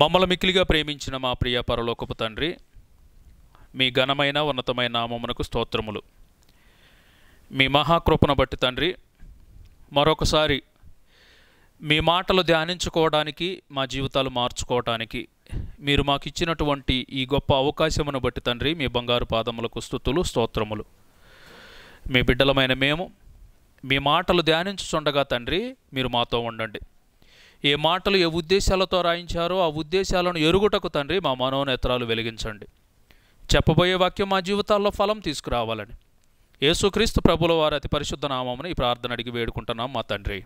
మమ్మల మిక్కిలిగా ప్రేమించిన మా ప్రియ పరలోకపు తండ్రి మీ ఘనమైన ఉన్నతమైన నామమునకు స్తోత్రములు మీ మహాకృపను బట్టి తండ్రి మరొకసారి మీ మాటలు ధ్యానించుకోవడానికి మా జీవితాలు మార్చుకోవడానికి మీరు మాకు ఇచ్చినటువంటి ఈ గొప్ప అవకాశమును బట్టి తండ్రి మీ బంగారు పాదములకు స్థుతులు స్తోత్రములు మీ బిడ్డలమైన మేము మీ మాటలు ధ్యానించుచుండగా తండ్రి మీరు మాతో ఉండండి ఏ మాటలు ఏ ఉద్దేశాలతో రాయించారో ఆ ఉద్దేశాలను ఎరుగుటకు తండ్రి మా మనోనేత్రాలు వెలిగించండి చెప్పబోయే వాక్యం మా జీవితాల్లో ఫలం తీసుకురావాలని యేసుక్రీస్తు ప్రభుల వారి అతి పరిశుద్ధ నామమును ఈ ప్రార్థన అడిగి వేడుకుంటున్నాం మా తండ్రి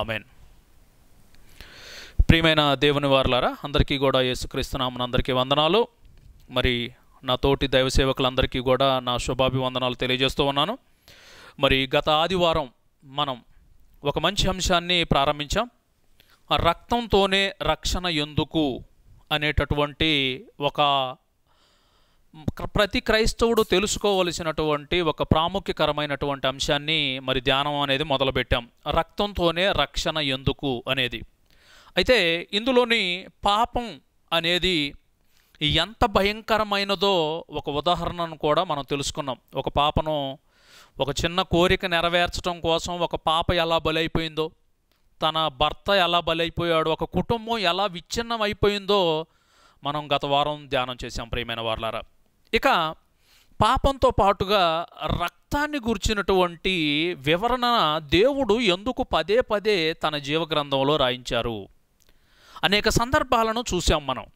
ఆమెన్ ప్రియమైన దేవుని వారులారా అందరికీ కూడా యేసుక్రీస్తు నామను అందరికీ వందనాలు మరి నా తోటి దైవ సేవకులందరికీ కూడా నా శుభాభివందనాలు తెలియజేస్తూ ఉన్నాను మరి గత ఆదివారం మనం ఒక మంచి అంశాన్ని ప్రారంభించాం రక్తంతోనే రక్షణ ఎందుకు అనేటటువంటి ఒక ప్రతి క్రైస్తవుడు తెలుసుకోవలసినటువంటి ఒక ప్రాముఖ్యకరమైనటువంటి అంశాన్ని మరి ధ్యానం అనేది మొదలుపెట్టాం రక్తంతోనే రక్షణ ఎందుకు అనేది అయితే ఇందులోని పాపం అనేది ఎంత భయంకరమైనదో ఒక ఉదాహరణను కూడా మనం తెలుసుకున్నాం ఒక పాపను ఒక చిన్న కోరిక నెరవేర్చడం కోసం ఒక పాప ఎలా బలైపోయిందో తన భర్త ఎలా బలైపోయాడు ఒక కుటుంబం ఎలా విచ్ఛిన్నం అయిపోయిందో మనం గత వారం ధ్యానం చేశాం ప్రియమైన వార్లారా ఇక పాపంతో పాటుగా రక్తాన్ని గుర్చినటువంటి వివరణ దేవుడు ఎందుకు పదే పదే తన జీవగ్రంథంలో రాయించారు అనేక సందర్భాలను చూసాం మనం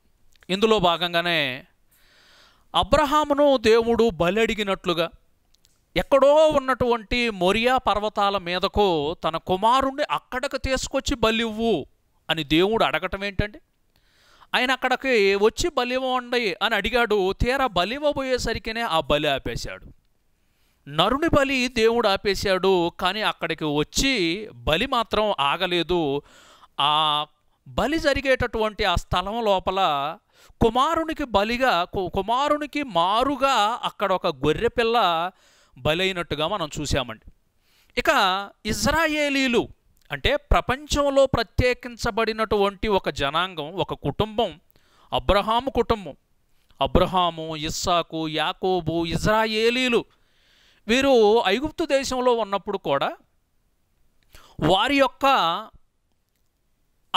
ఇందులో భాగంగానే అబ్రహామును దేవుడు బలి అడిగినట్లుగా ఎక్కడో ఉన్నటువంటి మొరియా పర్వతాల మీదకు తన కుమారుణ్ణి అక్కడికి తీసుకొచ్చి బలివ్వు అని దేవుడు అడగటం ఏంటండి ఆయన అక్కడికి వచ్చి బలివ్వండి అని అడిగాడు తీరా బలివ్వబోయేసరికినే ఆ బలి ఆపేశాడు నరుని బలి దేవుడు ఆపేశాడు కానీ అక్కడికి వచ్చి బలి మాత్రం ఆగలేదు ఆ బలి జరిగేటటువంటి ఆ స్థలం లోపల కుమారునికి బలిగా కుమారునికి మారుగా అక్కడ ఒక గొర్రెపిల్ల బలైనట్టుగా మనం చూసామండి ఇక ఇజ్రాయేలీలు అంటే ప్రపంచంలో ప్రత్యేకించబడినటువంటి ఒక జనాంగం ఒక కుటుంబం అబ్రహాము కుటుంబం అబ్రహాము ఇస్సాకు యాకోబు ఇజ్రాయేలీలు వీరు ఐగుప్తు దేశంలో ఉన్నప్పుడు కూడా వారి యొక్క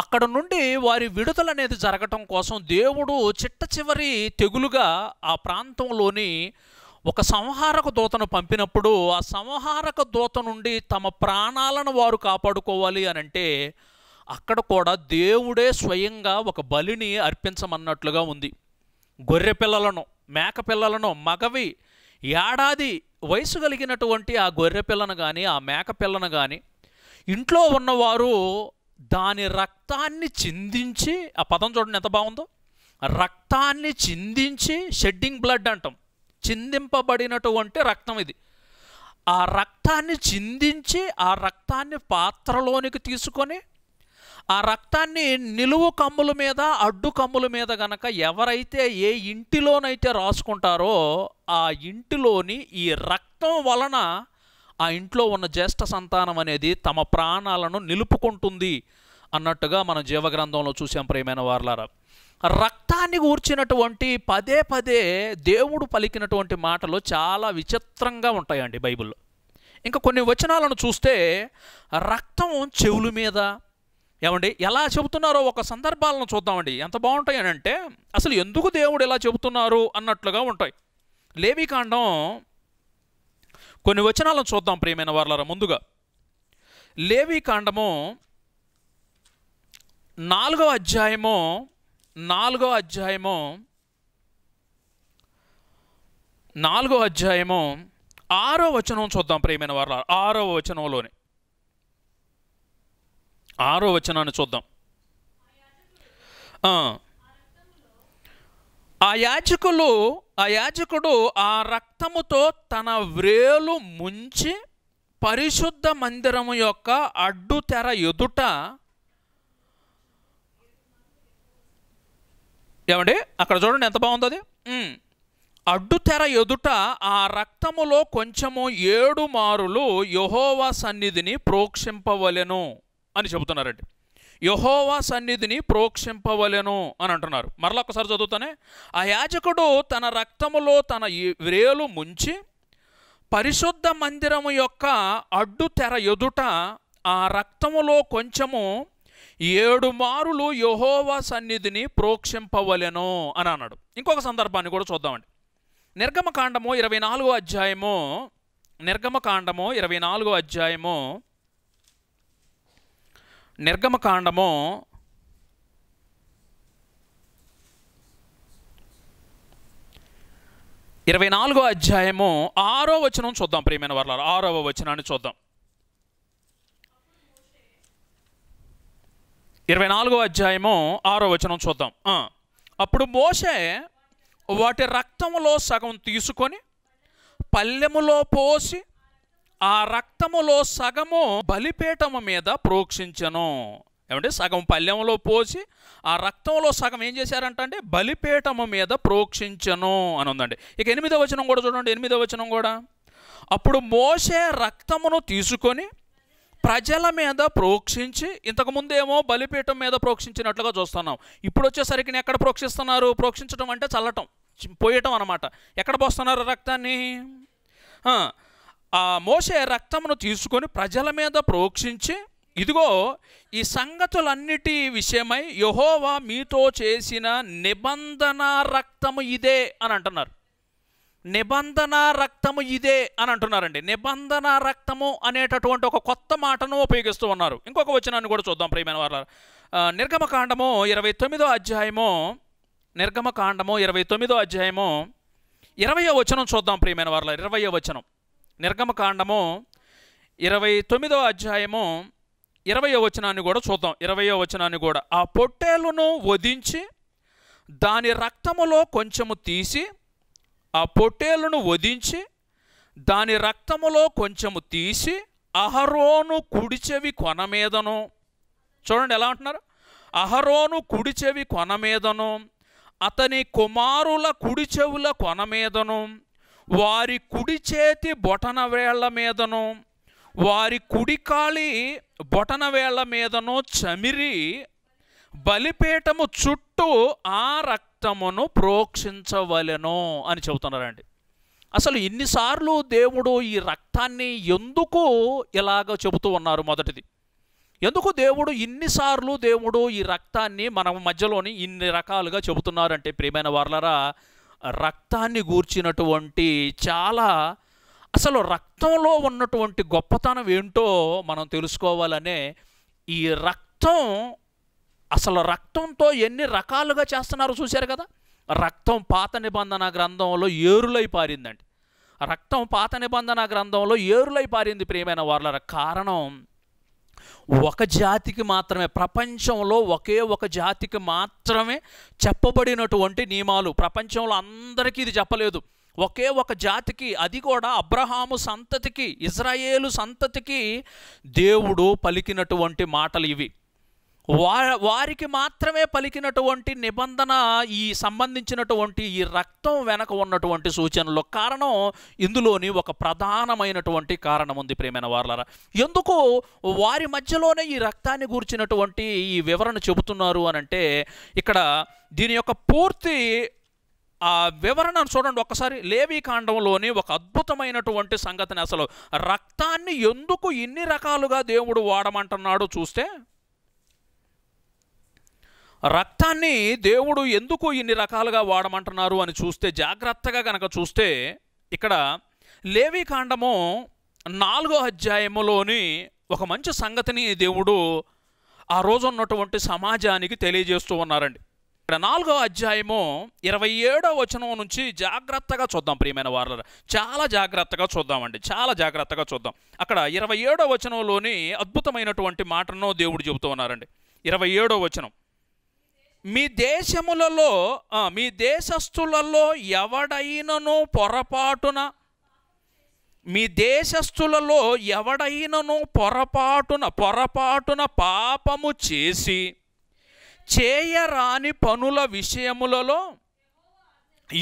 అక్కడ నుండి వారి విడుదల అనేది జరగటం కోసం దేవుడు చిట్ట చివరి తెగులుగా ఆ ప్రాంతంలోని ఒక సంహారక దూతను పంపినప్పుడు ఆ సంహారక దూత నుండి తమ ప్రాణాలను వారు కాపాడుకోవాలి అని అంటే అక్కడ కూడా దేవుడే స్వయంగా ఒక బలిని అర్పించమన్నట్లుగా ఉంది గొర్రె పిల్లలను మేక పిల్లలను మగవి ఏడాది వయసు కలిగినటువంటి ఆ గొర్రె పిల్లను కానీ ఆ మేక పిల్లను కానీ ఇంట్లో ఉన్నవారు దాని రక్తాన్ని చిందించి ఆ పదం చూడండి ఎంత బాగుందో రక్తాన్ని చిందించి షెడ్డింగ్ బ్లడ్ అంటాం చిందింపబడినటువంటి రక్తం ఇది ఆ రక్తాన్ని చిందించి ఆ రక్తాన్ని పాత్రలోనికి తీసుకొని ఆ రక్తాన్ని నిలువు కమ్ముల మీద అడ్డు కమ్ముల మీద గనక ఎవరైతే ఏ ఇంటిలోనైతే రాసుకుంటారో ఆ ఇంటిలోని ఈ రక్తం వలన ఆ ఇంట్లో ఉన్న జ్యేష్ఠ సంతానం అనేది తమ ప్రాణాలను నిలుపుకుంటుంది అన్నట్టుగా మన జీవగ్రంథంలో చూసాం ప్రేమైన వార్లారా రక్తాన్ని కూర్చినటువంటి పదే పదే దేవుడు పలికినటువంటి మాటలు చాలా విచిత్రంగా ఉంటాయండి బైబిల్లో ఇంకా కొన్ని వచనాలను చూస్తే రక్తం చెవుల మీద ఏమండి ఎలా చెబుతున్నారో ఒక సందర్భాలను చూద్దామండి ఎంత బాగుంటాయి అని అంటే అసలు ఎందుకు దేవుడు ఇలా చెబుతున్నారు అన్నట్లుగా ఉంటాయి లేవికాండం కొన్ని వచనాలను చూద్దాం ప్రియమైన వార్లరా ముందుగా లేవికాండము నాలుగవ అధ్యాయము నాలుగో అధ్యాయము నాలుగో అధ్యాయము ఆరో వచనం చూద్దాం ప్రేమైన వారు ఆరో వచనంలోని ఆరో వచనాన్ని చూద్దాం ఆ యాచకులు ఆ యాచకుడు ఆ రక్తముతో తన వ్రేలు ముంచి పరిశుద్ధ మందిరము యొక్క అడ్డు తెర ఎదుట ఏమండి అక్కడ చూడండి ఎంత బాగుంది అది అడ్డుతెర ఎదుట ఆ రక్తములో కొంచెము ఏడు మారులు యహోవా సన్నిధిని ప్రోక్షింపవలెను అని చెబుతున్నారండి యహోవా సన్నిధిని ప్రోక్షింపవలెను అని అంటున్నారు మరలా ఒకసారి చదువుతానే ఆ యాజకుడు తన రక్తములో తన వ్రేలు ముంచి పరిశుద్ధ మందిరము యొక్క అడ్డు తెర ఎదుట ఆ రక్తములో కొంచెము ఏడు మారులు యహోవా సన్నిధిని ప్రోక్షింపవలెను అని అన్నాడు ఇంకొక సందర్భాన్ని కూడా చూద్దామండి నిర్గమకాండము ఇరవై నాలుగో అధ్యాయము నిర్గమకాండము ఇరవై నాలుగో అధ్యాయము నిర్గమకాండము ఇరవై నాలుగో అధ్యాయము ఆరో వచనం చూద్దాం ప్రియమైన వర్లారు ఆరవ వచనాన్ని చూద్దాం ఇరవై నాలుగో అధ్యాయము ఆరో వచనం చూద్దాం అప్పుడు మోసే వాటి రక్తములో సగం తీసుకొని పల్లెములో పోసి ఆ రక్తములో సగము బలిపేటము మీద ప్రోక్షించను ఏమంటే సగం పల్లెములో పోసి ఆ రక్తంలో సగం ఏం చేశారంట అంటే బలిపీఠము మీద ప్రోక్షించను అని ఉందండి ఇక ఎనిమిదో వచనం కూడా చూడండి ఎనిమిదో వచనం కూడా అప్పుడు మోసే రక్తమును తీసుకొని ప్రజల మీద ప్రోక్షించి ఇంతకుముందేమో బలిపీఠం మీద ప్రోక్షించినట్లుగా చూస్తున్నాం ఇప్పుడు వచ్చేసరికి ఎక్కడ ప్రోక్షిస్తున్నారు ప్రోక్షించడం అంటే చల్లటం పోయటం అనమాట ఎక్కడ పోస్తున్నారు రక్తాన్ని ఆ మోసే రక్తమును తీసుకొని ప్రజల మీద ప్రోక్షించి ఇదిగో ఈ సంగతులన్నిటి విషయమై యహోవా మీతో చేసిన నిబంధన రక్తము ఇదే అని అంటున్నారు నిబంధన రక్తము ఇదే అని అంటున్నారండి నిబంధన రక్తము అనేటటువంటి ఒక కొత్త మాటను ఉపయోగిస్తూ ఉన్నారు ఇంకొక వచనాన్ని కూడా చూద్దాం ప్రియమైన వాళ్ళ నిర్గమకాండము ఇరవై తొమ్మిదో అధ్యాయము నిర్గమకాండము ఇరవై తొమ్మిదో అధ్యాయము ఇరవయో వచనం చూద్దాం ప్రియమైన వాళ్ళ ఇరవయో వచనం నిర్గమకాండము ఇరవై తొమ్మిదో అధ్యాయము ఇరవయో వచనాన్ని కూడా చూద్దాం ఇరవయో వచనాన్ని కూడా ఆ పొట్టేలును వధించి దాని రక్తములో కొంచెము తీసి ఆ పొట్టేలను వధించి దాని రక్తములో కొంచెము తీసి అహరోను కుడిచెవి కొన మీదను చూడండి ఎలా అంటున్నారు అహరోను కుడిచెవి కొన మీదను అతని కుమారుల కుడి చెవుల కొన మీదను వారి కుడి చేతి బొటన వేళ్ల మీదను వారి కుడికాళి బొటన వేళ్ల మీదను చమిరి బలిపీఠము చుట్టూ ఆ రక్త రక్తమును ప్రోక్షించవలెను అని చెబుతున్నారండి అసలు ఇన్నిసార్లు దేవుడు ఈ రక్తాన్ని ఎందుకు ఇలాగ చెబుతూ ఉన్నారు మొదటిది ఎందుకు దేవుడు ఇన్నిసార్లు దేవుడు ఈ రక్తాన్ని మన మధ్యలోని ఇన్ని రకాలుగా చెబుతున్నారంటే ప్రియమైన వార్లరా రక్తాన్ని గూర్చినటువంటి చాలా అసలు రక్తంలో ఉన్నటువంటి గొప్పతనం ఏంటో మనం తెలుసుకోవాలనే ఈ రక్తం అసలు రక్తంతో ఎన్ని రకాలుగా చేస్తున్నారో చూశారు కదా రక్తం పాత నిబంధన గ్రంథంలో ఏరులై పారిందండి రక్తం పాత నిబంధన గ్రంథంలో ఏరులై పారింది ప్రియమైన వాళ్ళ కారణం ఒక జాతికి మాత్రమే ప్రపంచంలో ఒకే ఒక జాతికి మాత్రమే చెప్పబడినటువంటి నియమాలు ప్రపంచంలో అందరికీ ఇది చెప్పలేదు ఒకే ఒక జాతికి అది కూడా అబ్రహాము సంతతికి ఇజ్రాయేలు సంతతికి దేవుడు పలికినటువంటి మాటలు ఇవి వారికి మాత్రమే పలికినటువంటి నిబంధన ఈ సంబంధించినటువంటి ఈ రక్తం వెనక ఉన్నటువంటి సూచనలు కారణం ఇందులోని ఒక ప్రధానమైనటువంటి కారణం ఉంది ప్రేమైన వార్లరా ఎందుకు వారి మధ్యలోనే ఈ రక్తాన్ని గూర్చినటువంటి ఈ వివరణ చెబుతున్నారు అనంటే ఇక్కడ దీని యొక్క పూర్తి ఆ వివరణను చూడండి ఒకసారి లేవి కాండంలోని ఒక అద్భుతమైనటువంటి సంగతిని అసలు రక్తాన్ని ఎందుకు ఇన్ని రకాలుగా దేవుడు వాడమంటున్నాడో చూస్తే రక్తాన్ని దేవుడు ఎందుకు ఇన్ని రకాలుగా వాడమంటున్నారు అని చూస్తే జాగ్రత్తగా కనుక చూస్తే ఇక్కడ లేవి కాండము నాలుగో అధ్యాయములోని ఒక మంచి సంగతిని దేవుడు ఆ రోజు ఉన్నటువంటి సమాజానికి తెలియజేస్తూ ఉన్నారండి ఇక్కడ నాలుగో అధ్యాయము ఇరవై ఏడో వచనం నుంచి జాగ్రత్తగా చూద్దాం ప్రియమైన వారు చాలా జాగ్రత్తగా చూద్దామండి చాలా జాగ్రత్తగా చూద్దాం అక్కడ ఇరవై ఏడో వచనంలోని అద్భుతమైనటువంటి మాటను దేవుడు చెబుతూ ఉన్నారండి ఇరవై ఏడో వచనం మీ దేశములలో మీ దేశస్థులలో ఎవడైనను పొరపాటున మీ దేశస్థులలో ఎవడైనను పొరపాటున పొరపాటున పాపము చేసి చేయరాని పనుల విషయములలో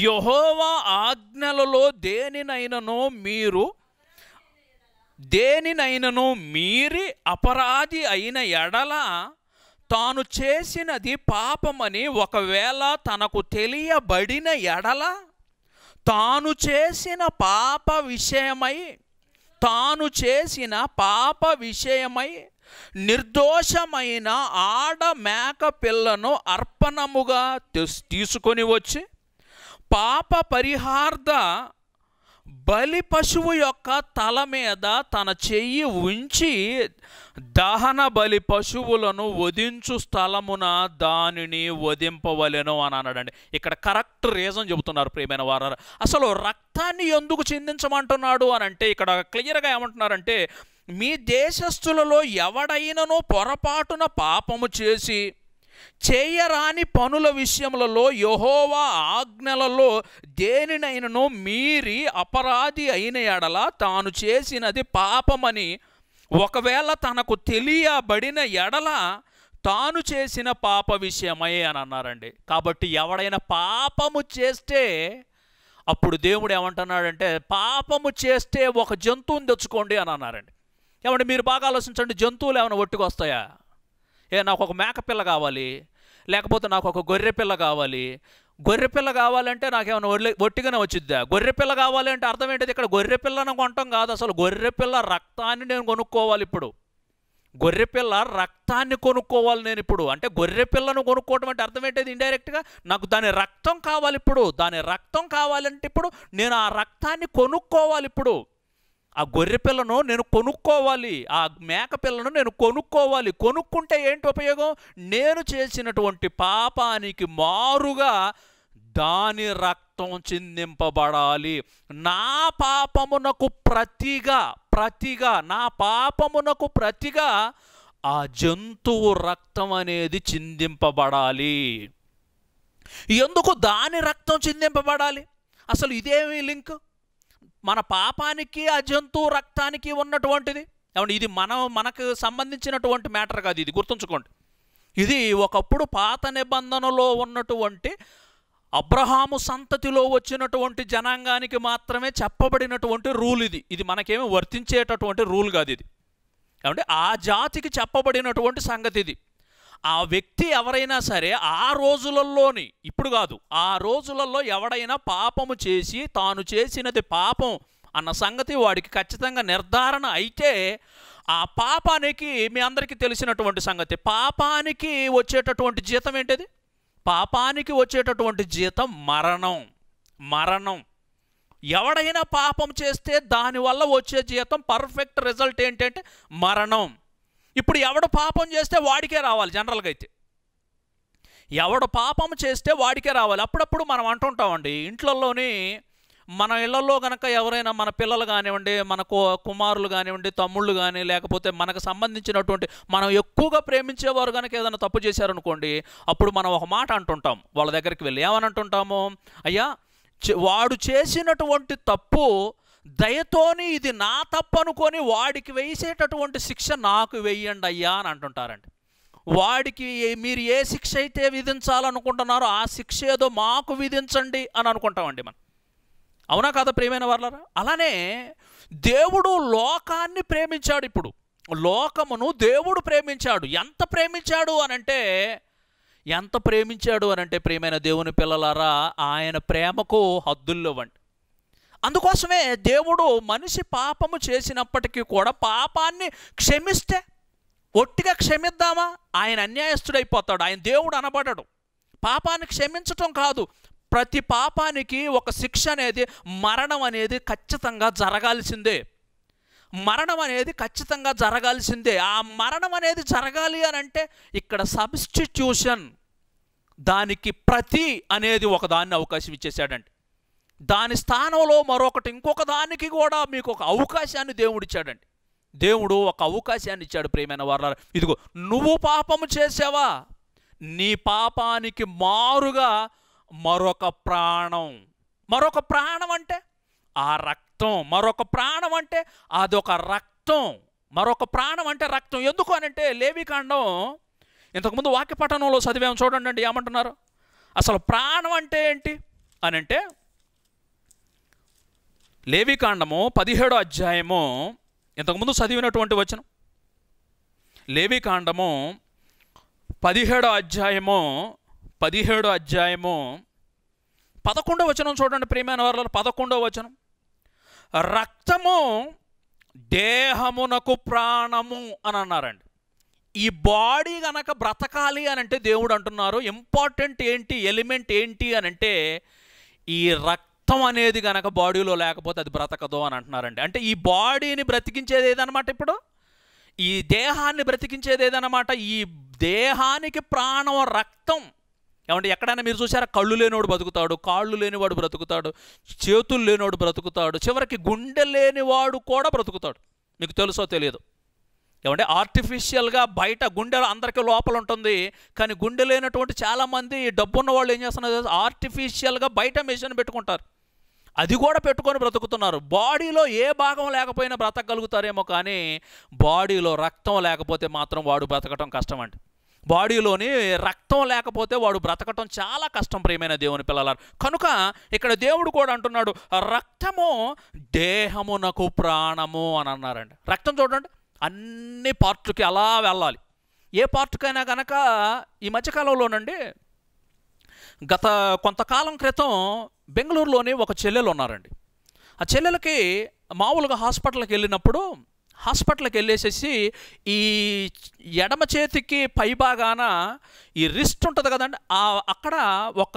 యహోవా ఆజ్ఞలలో దేనినైనను మీరు దేనినైనను మీరి అపరాధి అయిన ఎడల తాను చేసినది పాపమని ఒకవేళ తనకు తెలియబడిన ఎడల తాను చేసిన పాప విషయమై తాను చేసిన పాప విషయమై నిర్దోషమైన ఆడ మేక పిల్లను అర్పణముగా తీసుకొని వచ్చి పాప పరిహార్థ బలి పశువు యొక్క తల మీద తన చెయ్యి ఉంచి దహన బలి పశువులను వధించు స్థలమున దానిని వధింపవలెను అని అన్నాడండి ఇక్కడ కరెక్ట్ రీజన్ చెబుతున్నారు ప్రియమైన వారు అసలు రక్తాన్ని ఎందుకు చిందించమంటున్నాడు అని అంటే ఇక్కడ క్లియర్గా ఏమంటున్నారంటే మీ దేశస్థులలో ఎవడైనను పొరపాటున పాపము చేసి చేయరాని పనుల విషయములలో యహోవా ఆజ్ఞలలో దేనినైనను మీరి అపరాధి అయిన ఎడల తాను చేసినది పాపమని ఒకవేళ తనకు తెలియబడిన ఎడల తాను చేసిన పాప విషయమై అని అన్నారండి కాబట్టి ఎవడైనా పాపము చేస్తే అప్పుడు దేవుడు ఏమంటున్నాడంటే పాపము చేస్తే ఒక జంతువుని తెచ్చుకోండి అని అన్నారండి ఏమంటే మీరు బాగా ఆలోచించండి జంతువులు ఏమైనా ఒట్టుకొస్తాయా ఏ నాకు ఒక మేకపిల్ల కావాలి లేకపోతే నాకు ఒక గొర్రె పిల్ల కావాలి గొర్రె పిల్ల కావాలంటే నాకేమైనా ఒళ్ళి ఒట్టిగానే వచ్చిద్దా గొర్రె పిల్ల కావాలంటే అర్థం ఏంటిది ఇక్కడ గొర్రె పిల్లను కొంటాం కాదు అసలు గొర్రె పిల్ల రక్తాన్ని నేను కొనుక్కోవాలి ఇప్పుడు గొర్రె పిల్ల రక్తాన్ని కొనుక్కోవాలి నేను ఇప్పుడు అంటే గొర్రె పిల్లను కొనుక్కోవడం అంటే అర్థం ఏంటది ఇండైరెక్ట్గా నాకు దాని రక్తం కావాలి ఇప్పుడు దాని రక్తం కావాలంటే ఇప్పుడు నేను ఆ రక్తాన్ని కొనుక్కోవాలి ఇప్పుడు ఆ గొర్రె పిల్లను నేను కొనుక్కోవాలి ఆ మేక పిల్లను నేను కొనుక్కోవాలి కొనుక్కుంటే ఏంటి ఉపయోగం నేను చేసినటువంటి పాపానికి మారుగా దాని రక్తం చిందింపబడాలి నా పాపమునకు ప్రతిగా ప్రతిగా నా పాపమునకు ప్రతిగా ఆ జంతువు రక్తం అనేది చిందింపబడాలి ఎందుకు దాని రక్తం చిందింపబడాలి అసలు ఇదేమి లింక్ మన పాపానికి ఆ జంతువు రక్తానికి ఉన్నటువంటిది ఏమంటే ఇది మన మనకు సంబంధించినటువంటి మ్యాటర్ కాదు ఇది గుర్తుంచుకోండి ఇది ఒకప్పుడు పాత నిబంధనలో ఉన్నటువంటి అబ్రహాము సంతతిలో వచ్చినటువంటి జనాంగానికి మాత్రమే చెప్పబడినటువంటి రూల్ ఇది ఇది మనకేమి వర్తించేటటువంటి రూల్ కాదు ఇది కాబట్టి ఆ జాతికి చెప్పబడినటువంటి సంగతి ఇది ఆ వ్యక్తి ఎవరైనా సరే ఆ రోజులలోని ఇప్పుడు కాదు ఆ రోజులలో ఎవడైనా పాపము చేసి తాను చేసినది పాపం అన్న సంగతి వాడికి ఖచ్చితంగా నిర్ధారణ అయితే ఆ పాపానికి మీ అందరికీ తెలిసినటువంటి సంగతి పాపానికి వచ్చేటటువంటి జీతం ఏంటిది పాపానికి వచ్చేటటువంటి జీతం మరణం మరణం ఎవడైనా పాపం చేస్తే దానివల్ల వచ్చే జీతం పర్ఫెక్ట్ రిజల్ట్ ఏంటంటే మరణం ఇప్పుడు ఎవడు పాపం చేస్తే వాడికే రావాలి జనరల్గా అయితే ఎవడు పాపం చేస్తే వాడికే రావాలి అప్పుడప్పుడు మనం అంటుంటామండి ఇంట్లోని మన ఇళ్లలో కనుక ఎవరైనా మన పిల్లలు కానివ్వండి మన కుమారులు కానివ్వండి తమ్ముళ్ళు కానీ లేకపోతే మనకు సంబంధించినటువంటి మనం ఎక్కువగా ప్రేమించేవారు కనుక ఏదైనా తప్పు చేశారనుకోండి అప్పుడు మనం ఒక మాట అంటుంటాం వాళ్ళ దగ్గరికి వెళ్ళి ఏమని అంటుంటాము అయ్యా వాడు చేసినటువంటి తప్పు దయతోని ఇది నా తప్పనుకొని వాడికి వేసేటటువంటి శిక్ష నాకు వెయ్యండి అయ్యా అని అంటుంటారండి వాడికి మీరు ఏ శిక్ష అయితే విధించాలనుకుంటున్నారో ఆ శిక్ష ఏదో మాకు విధించండి అని అనుకుంటామండి మనం అవునా కదా ప్రేమైన వాళ్ళరా అలానే దేవుడు లోకాన్ని ప్రేమించాడు ఇప్పుడు లోకమును దేవుడు ప్రేమించాడు ఎంత ప్రేమించాడు అనంటే ఎంత ప్రేమించాడు అనంటే ప్రేమైన దేవుని పిల్లలారా ఆయన ప్రేమకు హద్దుల్లో వండి అందుకోసమే దేవుడు మనిషి పాపము చేసినప్పటికీ కూడా పాపాన్ని క్షమిస్తే ఒట్టిగా క్షమిద్దామా ఆయన అన్యాయస్తుడైపోతాడు ఆయన దేవుడు అనబడడు పాపాన్ని క్షమించటం కాదు ప్రతి పాపానికి ఒక శిక్ష అనేది మరణం అనేది ఖచ్చితంగా జరగాల్సిందే మరణం అనేది ఖచ్చితంగా జరగాల్సిందే ఆ మరణం అనేది జరగాలి అని అంటే ఇక్కడ సబ్స్టిట్యూషన్ దానికి ప్రతి అనేది ఒకదాన్ని అవకాశం ఇచ్చేసాడంటే దాని స్థానంలో మరొకటి ఇంకొక దానికి కూడా మీకు ఒక అవకాశాన్ని దేవుడిచ్చాడండి దేవుడు ఒక అవకాశాన్ని ఇచ్చాడు ప్రేమైన వారు ఇదిగో నువ్వు పాపము చేసావా నీ పాపానికి మారుగా మరొక ప్రాణం మరొక ప్రాణం అంటే ఆ రక్తం మరొక ప్రాణం అంటే అదొక రక్తం మరొక ప్రాణం అంటే రక్తం ఎందుకు అనంటే లేవికాండం ఇంతకుముందు వాక్య పఠనంలో చదివాము చూడండి ఏమంటున్నారు అసలు ప్రాణం అంటే ఏంటి అని అంటే లేవికాండము పదిహేడో అధ్యాయము ఇంతకుముందు చదివినటువంటి వచనం లేవికాండము పదిహేడో అధ్యాయము పదిహేడో అధ్యాయము పదకొండో వచనం చూడండి ప్రేమైన వారిలో పదకొండో వచనం రక్తము దేహమునకు ప్రాణము అని అన్నారండి ఈ బాడీ గనక బ్రతకాలి అని అంటే దేవుడు అంటున్నారు ఇంపార్టెంట్ ఏంటి ఎలిమెంట్ ఏంటి అని అంటే ఈ రక్ రక్తం అనేది కనుక బాడీలో లేకపోతే అది బ్రతకదు అని అంటున్నారండి అంటే ఈ బాడీని బ్రతికించేది ఏదనమాట ఇప్పుడు ఈ దేహాన్ని బ్రతికించేది ఏదనమాట ఈ దేహానికి ప్రాణం రక్తం ఏమంటే ఎక్కడైనా మీరు చూసారా కళ్ళు లేనివాడు బ్రతుకుతాడు కాళ్ళు లేనివాడు బ్రతుకుతాడు చేతులు లేనివాడు బ్రతుకుతాడు చివరికి గుండె లేనివాడు కూడా బ్రతుకుతాడు మీకు తెలుసో తెలియదు ఏమంటే ఆర్టిఫిషియల్గా బయట గుండె అందరికీ లోపల ఉంటుంది కానీ గుండె లేనటువంటి చాలామంది డబ్బున్న వాళ్ళు ఏం చేస్తున్నారు ఆర్టిఫిషియల్గా బయట మెషిన్ పెట్టుకుంటారు అది కూడా పెట్టుకొని బ్రతుకుతున్నారు బాడీలో ఏ భాగం లేకపోయినా బ్రతకగలుగుతారేమో కానీ బాడీలో రక్తం లేకపోతే మాత్రం వాడు బ్రతకటం కష్టం అండి బాడీలోని రక్తం లేకపోతే వాడు బ్రతకటం చాలా కష్టం ప్రియమైన దేవుని పిల్లలారు కనుక ఇక్కడ దేవుడు కూడా అంటున్నాడు రక్తము దేహమునకు ప్రాణము అని అన్నారండి రక్తం చూడండి అన్ని పార్ట్లకి అలా వెళ్ళాలి ఏ పార్ట్కైనా కనుక ఈ మధ్యకాలంలోనండి గత కొంతకాలం క్రితం బెంగళూరులోనే ఒక చెల్లెలు ఉన్నారండి ఆ చెల్లెలకి మామూలుగా హాస్పిటల్కి వెళ్ళినప్పుడు హాస్పిటల్కి వెళ్ళేసేసి ఈ ఎడమ చేతికి పైభాగాన ఈ రిస్ట్ ఉంటుంది కదండి అక్కడ ఒక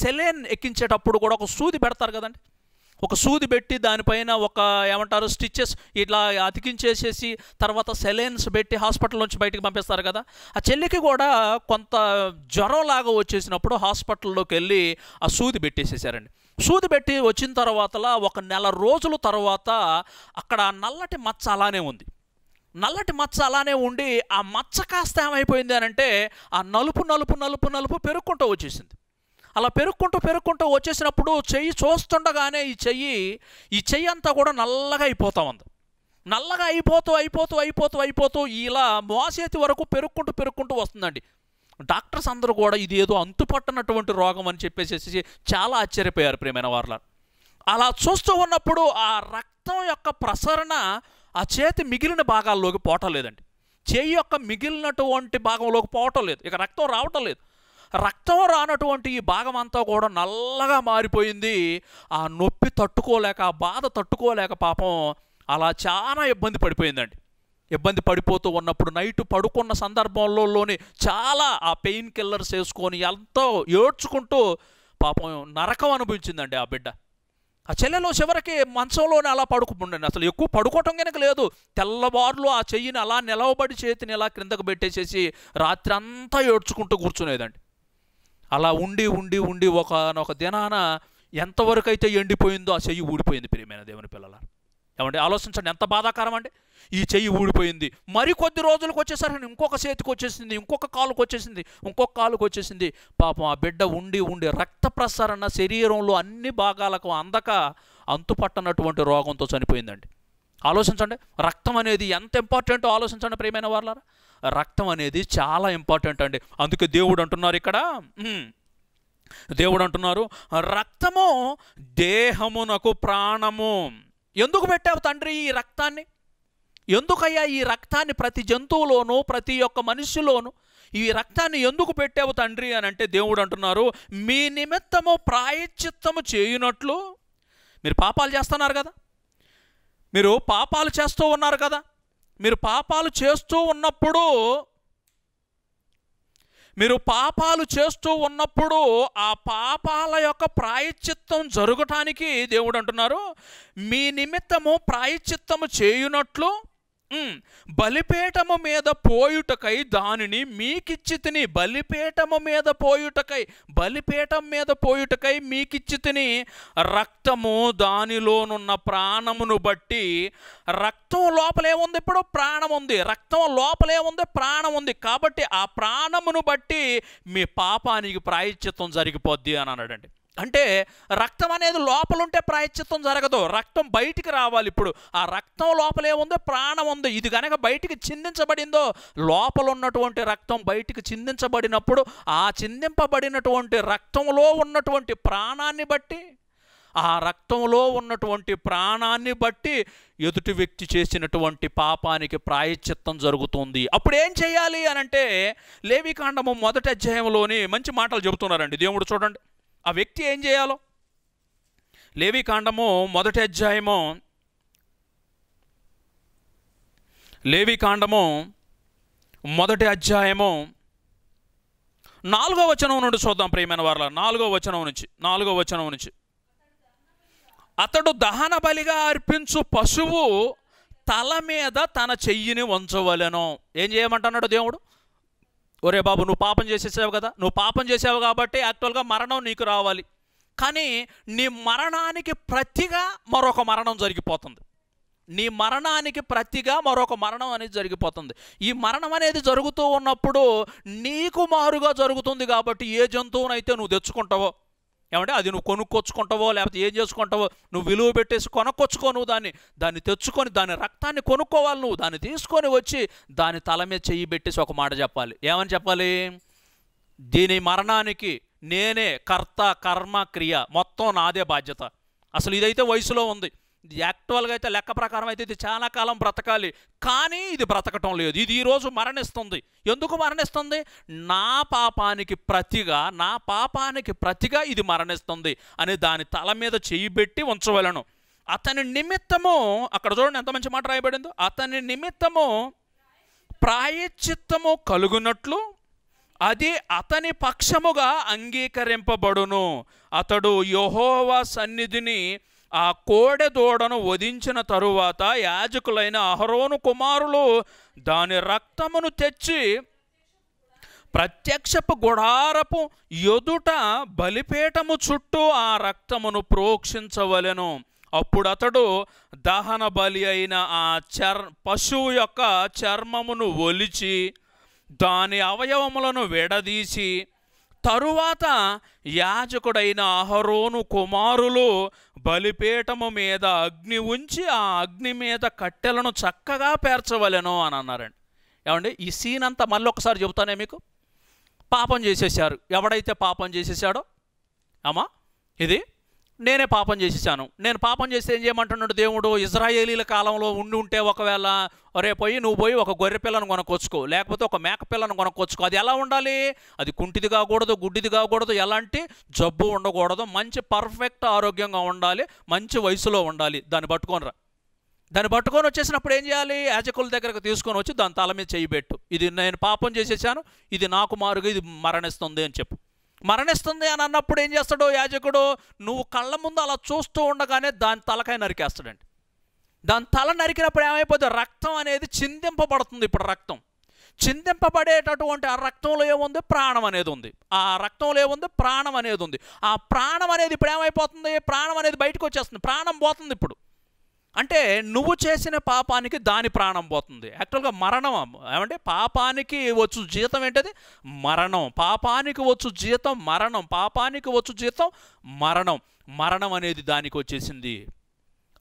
సెలైన్ ఎక్కించేటప్పుడు కూడా ఒక సూది పెడతారు కదండి ఒక సూది పెట్టి దానిపైన ఒక ఏమంటారు స్టిచ్చెస్ ఇట్లా అతికించేసేసి తర్వాత సెలైన్స్ పెట్టి హాస్పిటల్ నుంచి బయటకు పంపిస్తారు కదా ఆ చెల్లికి కూడా కొంత జ్వరంలాగా వచ్చేసినప్పుడు హాస్పిటల్లోకి వెళ్ళి ఆ సూది పెట్టేసేసారండి సూది పెట్టి వచ్చిన తర్వాతలా ఒక నెల రోజుల తర్వాత అక్కడ నల్లటి మచ్చ అలానే ఉంది నల్లటి మచ్చ అలానే ఉండి ఆ మచ్చ కాస్త ఏమైపోయింది అని అంటే ఆ నలుపు నలుపు నలుపు నలుపు పెరుక్కుంటూ వచ్చేసింది అలా పెరుక్కుంటూ పెరుక్కుంటూ వచ్చేసినప్పుడు చెయ్యి చూస్తుండగానే ఈ చెయ్యి ఈ చెయ్యి అంతా కూడా నల్లగా అయిపోతూ ఉంది నల్లగా అయిపోతూ అయిపోతూ అయిపోతూ అయిపోతూ ఇలా మోసేతి వరకు పెరుక్కుంటూ పెరుక్కుంటూ వస్తుందండి డాక్టర్స్ అందరూ కూడా ఇది ఏదో అంతుపట్టనటువంటి రోగం అని చెప్పేసి చాలా ఆశ్చర్యపోయారు ప్రేమైన వార్ల అలా చూస్తూ ఉన్నప్పుడు ఆ రక్తం యొక్క ప్రసరణ ఆ చేతి మిగిలిన భాగాల్లోకి పోవటం లేదండి చేయి యొక్క మిగిలినటువంటి భాగంలోకి పోవటం లేదు ఇక రక్తం రావటం లేదు రక్తం రానటువంటి ఈ భాగం అంతా కూడా నల్లగా మారిపోయింది ఆ నొప్పి తట్టుకోలేక ఆ బాధ తట్టుకోలేక పాపం అలా చాలా ఇబ్బంది పడిపోయిందండి ఇబ్బంది పడిపోతూ ఉన్నప్పుడు నైట్ పడుకున్న సందర్భంలోనే చాలా ఆ పెయిన్ కిల్లర్స్ వేసుకొని ఎంతో ఏడ్చుకుంటూ పాపం నరకం అనుభవించిందండి ఆ బిడ్డ ఆ చెల్లెలో చివరికి మంచంలోనే అలా పడుకుంటుండండి అసలు ఎక్కువ పడుకోవటం కనుక లేదు తెల్లవారులు ఆ చెయ్యిని అలా నిలవబడి చేతిని ఇలా క్రిందకు పెట్టేసేసి రాత్రి అంతా ఏడ్చుకుంటూ కూర్చునేదండి అలా ఉండి ఉండి ఉండి ఒక దినాన ఎంతవరకు అయితే ఎండిపోయిందో ఆ చెయ్యి ఊడిపోయింది ప్రియమైన దేవుని పిల్లల ఏమంటే ఆలోచించండి ఎంత బాధాకరం అండి ఈ చెయ్యి ఊడిపోయింది మరి కొద్ది రోజులకు వచ్చేసరికి ఇంకొక చేతికి వచ్చేసింది ఇంకొక కాలుకు వచ్చేసింది ఇంకొక కాలుకు వచ్చేసింది పాపం ఆ బిడ్డ ఉండి ఉండి రక్త ప్రసరణ శరీరంలో అన్ని భాగాలకు అందక అంతుపట్టనటువంటి రోగంతో చనిపోయిందండి ఆలోచించండి రక్తం అనేది ఎంత ఇంపార్టెంటో ఆలోచించండి ప్రియమైన వాళ్ళారా రక్తం అనేది చాలా ఇంపార్టెంట్ అండి అందుకే దేవుడు అంటున్నారు ఇక్కడ దేవుడు అంటున్నారు రక్తము దేహమునకు ప్రాణము ఎందుకు పెట్టావు తండ్రి ఈ రక్తాన్ని ఎందుకయ్యా ఈ రక్తాన్ని ప్రతి జంతువులోనూ ప్రతి ఒక్క మనిషిలోనూ ఈ రక్తాన్ని ఎందుకు పెట్టావు తండ్రి అని అంటే దేవుడు అంటున్నారు మీ నిమిత్తము ప్రాయశ్చిత్తము చేయునట్లు మీరు పాపాలు చేస్తున్నారు కదా మీరు పాపాలు చేస్తూ ఉన్నారు కదా మీరు పాపాలు చేస్తూ ఉన్నప్పుడు మీరు పాపాలు చేస్తూ ఉన్నప్పుడు ఆ పాపాల యొక్క ప్రాయశ్చిత్తం జరగటానికి దేవుడు అంటున్నారు మీ నిమిత్తము ప్రాయశ్చిత్తము చేయునట్లు బలిపేటము మీద పోయుటకై దానిని మీకిచ్చి తిని బలిపేటము మీద పోయుటకై బలిపేటం మీద పోయుటకై మీకిచ్చి తిని రక్తము దానిలోనున్న ప్రాణమును బట్టి రక్తం లోపలేముంది ఇప్పుడు ప్రాణం ఉంది రక్తం లోపలేముంది ప్రాణం ఉంది కాబట్టి ఆ ప్రాణమును బట్టి మీ పాపానికి ప్రాయశ్చిత్వం జరిగిపోద్ది అని అన్నాడండి అంటే రక్తం అనేది లోపలుంటే ప్రాయశ్చిత్తం జరగదు రక్తం బయటికి రావాలి ఇప్పుడు ఆ రక్తం లోపలేముందో ప్రాణం ఉంది ఇది కనుక బయటికి చిందించబడిందో లోపల ఉన్నటువంటి రక్తం బయటికి చిందించబడినప్పుడు ఆ చిందింపబడినటువంటి రక్తంలో ఉన్నటువంటి ప్రాణాన్ని బట్టి ఆ రక్తంలో ఉన్నటువంటి ప్రాణాన్ని బట్టి ఎదుటి వ్యక్తి చేసినటువంటి పాపానికి ప్రాయశ్చిత్తం జరుగుతుంది అప్పుడు ఏం చేయాలి అనంటే లేవికాండము మొదటి అధ్యాయంలోని మంచి మాటలు చెబుతున్నారండి దేవుడు చూడండి ఆ వ్యక్తి ఏం చేయాలో లేవికాండము మొదటి అధ్యాయము లేవికాండము మొదటి అధ్యాయము నాలుగో వచనం నుండి చూద్దాం ప్రియమైన వారిలా నాలుగో వచనం నుంచి నాలుగో వచనం నుంచి అతడు దహన బలిగా అర్పించు పశువు తల మీద తన చెయ్యిని ఉంచవలను ఏం చేయమంటున్నాడు దేవుడు ఒరే బాబు నువ్వు పాపం చేసేసావు కదా నువ్వు పాపం చేసావు కాబట్టి యాక్చువల్గా మరణం నీకు రావాలి కానీ నీ మరణానికి ప్రతిగా మరొక మరణం జరిగిపోతుంది నీ మరణానికి ప్రతిగా మరొక మరణం అనేది జరిగిపోతుంది ఈ మరణం అనేది జరుగుతూ ఉన్నప్పుడు నీకు మారుగా జరుగుతుంది కాబట్టి ఏ జంతువునైతే నువ్వు తెచ్చుకుంటావో ఏమంటే అది నువ్వు కొనుక్కొచ్చుకుంటావో లేకపోతే ఏం చేసుకుంటావో నువ్వు విలువ పెట్టేసి కొనుక్కొచ్చుకో నువ్వు దాన్ని దాన్ని తెచ్చుకొని దాని రక్తాన్ని కొనుక్కోవాలి నువ్వు దాన్ని తీసుకొని వచ్చి దాని తల మీద చెయ్యి పెట్టేసి ఒక మాట చెప్పాలి ఏమని చెప్పాలి దీని మరణానికి నేనే కర్త కర్మ క్రియ మొత్తం నాదే బాధ్యత అసలు ఇదైతే వయసులో ఉంది యాక్చువల్గా అయితే లెక్క ప్రకారం అయితే ఇది చాలా కాలం బ్రతకాలి కానీ ఇది బ్రతకటం లేదు ఇది ఈరోజు మరణిస్తుంది ఎందుకు మరణిస్తుంది నా పాపానికి ప్రతిగా నా పాపానికి ప్రతిగా ఇది మరణిస్తుంది అని దాని తల మీద చెయ్యి పెట్టి ఉంచవలను అతని నిమిత్తము అక్కడ చూడండి ఎంత మంచి మాట రాయబడిందో అతని నిమిత్తము ప్రాయచిత్తము కలుగునట్లు అది అతని పక్షముగా అంగీకరింపబడును అతడు యహోవ సన్నిధిని ఆ కోడెదూడను వధించిన తరువాత యాజకులైన అహరోను కుమారులు దాని రక్తమును తెచ్చి ప్రత్యక్షపు గుడారపు ఎదుట బలిపేటము చుట్టూ ఆ రక్తమును ప్రోక్షించవలెను అప్పుడు అతడు దహన బలి అయిన ఆ చర్ పశువు యొక్క చర్మమును ఒలిచి దాని అవయవములను విడదీసి తరువాత యాజకుడైన అహరోను కుమారులు బలిపీఠము మీద అగ్ని ఉంచి ఆ అగ్ని మీద కట్టెలను చక్కగా పేర్చవలెను అని అన్నారండి ఏమండి ఈ సీన్ అంతా మళ్ళీ ఒకసారి చెబుతానే మీకు పాపం చేసేసారు ఎవడైతే పాపం చేసేసాడో అమ్మా ఇది నేనే పాపం చేసేసాను నేను పాపం చేస్తే ఏం చేయమంటున్నాడు దేవుడు ఇజ్రాయేలీల కాలంలో ఉండి ఉంటే ఒకవేళ రేపు పోయి నువ్వు పోయి ఒక గొర్రె పిల్లను కొనుక్కొచ్చుకో లేకపోతే ఒక మేక పిల్లను కొనుక్కొచ్చుకో అది ఎలా ఉండాలి అది కుంటిది కాకూడదు గుడ్డిది కాకూడదు ఎలాంటి జబ్బు ఉండకూడదు మంచి పర్ఫెక్ట్ ఆరోగ్యంగా ఉండాలి మంచి వయసులో ఉండాలి దాన్ని పట్టుకోనరా దాన్ని పట్టుకొని వచ్చేసినప్పుడు ఏం చేయాలి యాజకుల దగ్గరకు తీసుకొని వచ్చి దాని తల మీద చేయిబెట్టు ఇది నేను పాపం చేసేసాను ఇది నాకు మారుగా ఇది మరణిస్తుంది అని చెప్పు మరణిస్తుంది అని అన్నప్పుడు ఏం చేస్తాడో యాజకుడు నువ్వు కళ్ళ ముందు అలా చూస్తూ ఉండగానే దాని తలకాయ నరికేస్తాడండి దాని తల నరికినప్పుడు ఏమైపోతే రక్తం అనేది చిందింపబడుతుంది ఇప్పుడు రక్తం చిందింపబడేటటువంటి ఆ రక్తంలో ఏముంది ప్రాణం అనేది ఉంది ఆ రక్తంలో ఏముంది ప్రాణం అనేది ఉంది ఆ ప్రాణం అనేది ఇప్పుడు ఏమైపోతుంది ప్రాణం అనేది బయటకు వచ్చేస్తుంది ప్రాణం పోతుంది ఇప్పుడు అంటే నువ్వు చేసిన పాపానికి దాని ప్రాణం పోతుంది యాక్చువల్గా మరణం ఏమంటే పాపానికి వచ్చు జీతం ఏంటది మరణం పాపానికి వచ్చు జీతం మరణం పాపానికి వచ్చు జీతం మరణం మరణం అనేది దానికి వచ్చేసింది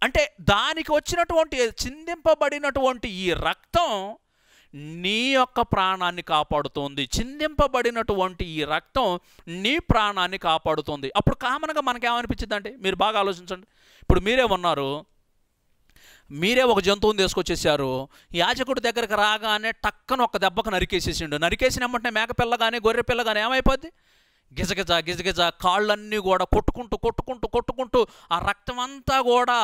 అంటే దానికి వచ్చినటువంటి చిందింపబడినటువంటి ఈ రక్తం నీ యొక్క ప్రాణాన్ని కాపాడుతోంది చిందింపబడినటువంటి ఈ రక్తం నీ ప్రాణాన్ని కాపాడుతోంది అప్పుడు కామన్గా మనకేమనిపించిందంటే మీరు బాగా ఆలోచించండి ఇప్పుడు మీరే ఉన్నారు మీరే ఒక జంతువుని తీసుకొచ్చేసారు యాజకుడి దగ్గరకు రాగానే టక్కన ఒక దెబ్బకు నరికేసేసిండు నరికేసినమ్మంటే మేకపిల్ల కానీ గొర్రె పిల్ల కానీ ఏమైపోద్ది గిజగిజ గిజగిజ కాళ్ళన్నీ కూడా కొట్టుకుంటూ కొట్టుకుంటూ కొట్టుకుంటూ ఆ రక్తం అంతా కూడా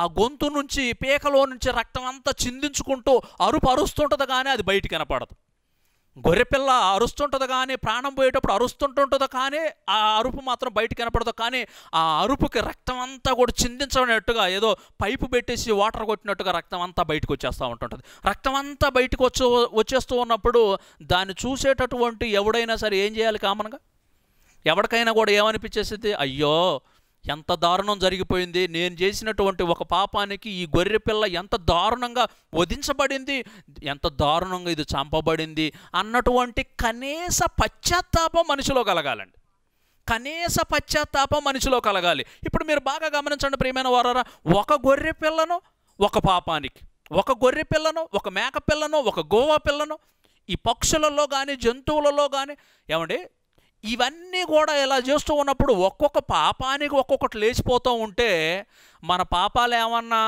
ఆ గొంతు నుంచి పీకలో నుంచి రక్తం అంతా చిందించుకుంటూ అరుపు అరుస్తుంటుంది కానీ అది బయటికి కనపడదు గొర్రెపిల్ల అరుస్తుంటుంది కానీ ప్రాణం పోయేటప్పుడు అరుస్తుంటుంటుంది కానీ ఆ అరుపు మాత్రం బయట కనపడదు కానీ ఆ అరుపుకి రక్తం అంతా కూడా చిందించనట్టుగా ఏదో పైపు పెట్టేసి వాటర్ కొట్టినట్టుగా రక్తం అంతా బయటకు వచ్చేస్తూ ఉంటుంటుంది రక్తం అంతా బయటకు వచ్చే వచ్చేస్తూ ఉన్నప్పుడు దాన్ని చూసేటటువంటి ఎవడైనా సరే ఏం చేయాలి కామన్గా ఎవరికైనా కూడా ఏమనిపించేసింది అయ్యో ఎంత దారుణం జరిగిపోయింది నేను చేసినటువంటి ఒక పాపానికి ఈ గొర్రె పిల్ల ఎంత దారుణంగా వధించబడింది ఎంత దారుణంగా ఇది చంపబడింది అన్నటువంటి కనీస పశ్చాత్తాపం మనిషిలో కలగాలండి కనీస పశ్చాత్తాపం మనిషిలో కలగాలి ఇప్పుడు మీరు బాగా గమనించండి ప్రియమైన వారారా ఒక గొర్రె పిల్లను ఒక పాపానికి ఒక గొర్రె పిల్లను ఒక మేక పిల్లను ఒక గోవా పిల్లను ఈ పక్షులలో కానీ జంతువులలో కానీ ఏమండి ఇవన్నీ కూడా ఇలా చేస్తూ ఉన్నప్పుడు ఒక్కొక్క పాపానికి ఒక్కొక్కటి లేచిపోతూ ఉంటే మన పాపాలు ఏమన్నా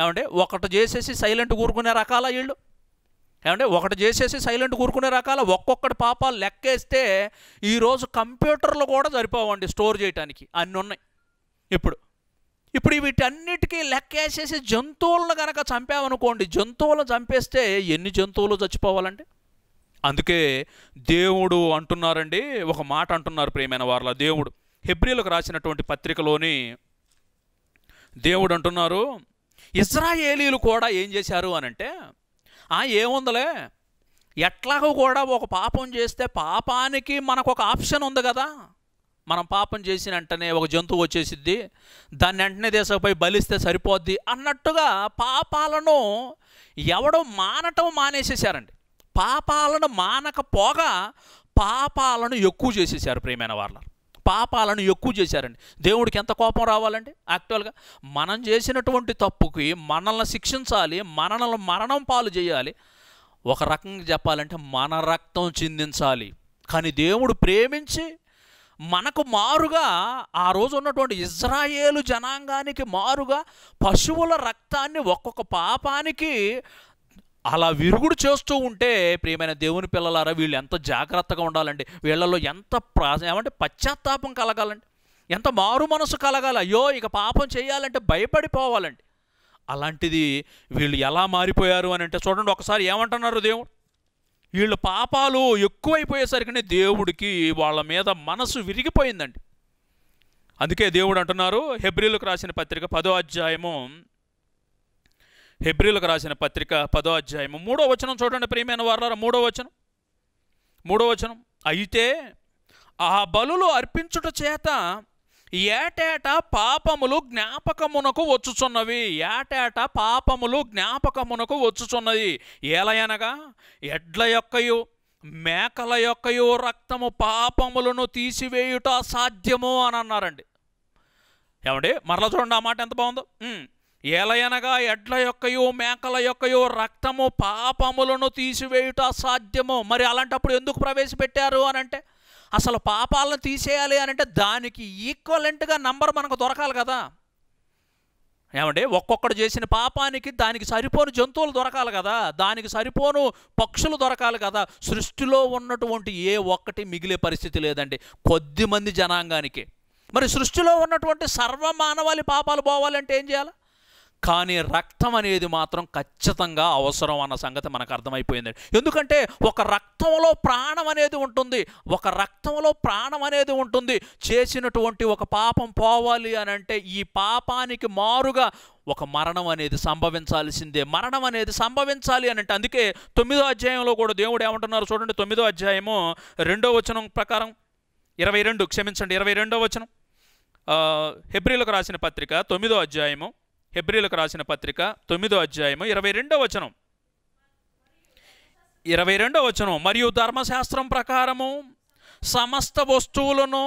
ఏమంటే ఒకటి చేసేసి సైలెంట్ కూరుకునే రకాల వీళ్ళు ఏమంటే ఒకటి చేసేసి సైలెంట్ కూరుకునే రకాల ఒక్కొక్కటి పాపాలు లెక్కేస్తే ఈరోజు కంప్యూటర్లు కూడా సరిపోవండి స్టోర్ చేయడానికి అన్నీ ఉన్నాయి ఇప్పుడు ఇప్పుడు వీటన్నిటికీ లెక్కేసేసి జంతువులను కనుక చంపామనుకోండి జంతువులను చంపేస్తే ఎన్ని జంతువులు చచ్చిపోవాలండి అందుకే దేవుడు అంటున్నారండి ఒక మాట అంటున్నారు ప్రేమైన వారిలో దేవుడు హెబ్రిలకు రాసినటువంటి పత్రికలోని దేవుడు అంటున్నారు ఇజ్రాయేలీలు కూడా ఏం చేశారు అని అంటే ఆ ఏముందలే ఎట్లాగో కూడా ఒక పాపం చేస్తే పాపానికి మనకు ఒక ఆప్షన్ ఉంది కదా మనం పాపం చేసిన వెంటనే ఒక జంతువు వచ్చేసిద్ది దాన్ని వెంటనే దేశంపై బలిస్తే సరిపోద్ది అన్నట్టుగా పాపాలను ఎవడో మానటం మానేసేసారండి పాపాలను మానకపోగా పాపాలను ఎక్కువ చేసేసారు ప్రేమైన వాళ్ళ పాపాలను ఎక్కువ చేశారండి దేవుడికి ఎంత కోపం రావాలండి యాక్చువల్గా మనం చేసినటువంటి తప్పుకి మనల్ని శిక్షించాలి మనల్ని మరణం పాలు చేయాలి ఒక రకంగా చెప్పాలంటే మన రక్తం చిందించాలి కానీ దేవుడు ప్రేమించి మనకు మారుగా ఆ రోజు ఉన్నటువంటి ఇజ్రాయేలు జనాంగానికి మారుగా పశువుల రక్తాన్ని ఒక్కొక్క పాపానికి అలా విరుగుడు చేస్తూ ఉంటే ప్రియమైన దేవుని పిల్లలారా వీళ్ళు ఎంత జాగ్రత్తగా ఉండాలండి వీళ్ళలో ఎంత ప్రా ఏమంటే పశ్చాత్తాపం కలగాలండి ఎంత మారు మనసు కలగాలి అయ్యో ఇక పాపం చేయాలంటే భయపడిపోవాలండి అలాంటిది వీళ్ళు ఎలా మారిపోయారు అని అంటే చూడండి ఒకసారి ఏమంటున్నారు దేవుడు వీళ్ళు పాపాలు ఎక్కువైపోయేసరికి దేవుడికి వాళ్ళ మీద మనసు విరిగిపోయిందండి అందుకే దేవుడు అంటున్నారు హెబ్రిలకు రాసిన పత్రిక పదో అధ్యాయము హెబ్రిలకు రాసిన పత్రిక పదో అధ్యాయము మూడో వచనం చూడండి ప్రియమైన వారు మూడో వచనం మూడో వచనం అయితే ఆ బలులు అర్పించుట చేత ఏటేటా పాపములు జ్ఞాపకమునకు వచ్చుచున్నవి ఏటేటా పాపములు జ్ఞాపకమునకు వచ్చుచున్నది ఏలయనగా ఎడ్ల యొక్కయు మేకల యొక్కయు రక్తము పాపములను తీసివేయుట సాధ్యము అని అన్నారండి ఏమండి మరలా చూడండి ఆ మాట ఎంత బాగుందో ఎలయనగా ఎడ్ల యొక్కయో మేకల యొక్కయో రక్తము పాపములను తీసివేయుట సాధ్యము మరి అలాంటప్పుడు ఎందుకు ప్రవేశపెట్టారు అని అంటే అసలు పాపాలను తీసేయాలి అని అంటే దానికి ఈక్వలెంట్గా నంబర్ మనకు దొరకాలి కదా ఏమంటే ఒక్కొక్కడు చేసిన పాపానికి దానికి సరిపోను జంతువులు దొరకాలి కదా దానికి సరిపోను పక్షులు దొరకాలి కదా సృష్టిలో ఉన్నటువంటి ఏ ఒక్కటి మిగిలే పరిస్థితి లేదండి కొద్ది మంది జనాంగానికి మరి సృష్టిలో ఉన్నటువంటి సర్వమానవాళి పాపాలు పోవాలంటే ఏం చేయాలి కానీ రక్తం అనేది మాత్రం ఖచ్చితంగా అవసరం అన్న సంగతి మనకు అర్థమైపోయింది ఎందుకంటే ఒక రక్తంలో ప్రాణం అనేది ఉంటుంది ఒక రక్తంలో ప్రాణం అనేది ఉంటుంది చేసినటువంటి ఒక పాపం పోవాలి అని అంటే ఈ పాపానికి మారుగా ఒక మరణం అనేది సంభవించాల్సిందే మరణం అనేది సంభవించాలి అని అంటే అందుకే తొమ్మిదో అధ్యాయంలో కూడా దేవుడు ఏమంటున్నారు చూడండి తొమ్మిదో అధ్యాయము రెండో వచనం ప్రకారం ఇరవై రెండు క్షమించండి ఇరవై రెండో వచనం హెబ్రిలకు రాసిన పత్రిక తొమ్మిదో అధ్యాయము హెబ్రిలకు రాసిన పత్రిక తొమ్మిదో అధ్యాయము ఇరవై రెండో వచనం ఇరవై రెండో వచనం మరియు ధర్మశాస్త్రం ప్రకారము సమస్త వస్తువులను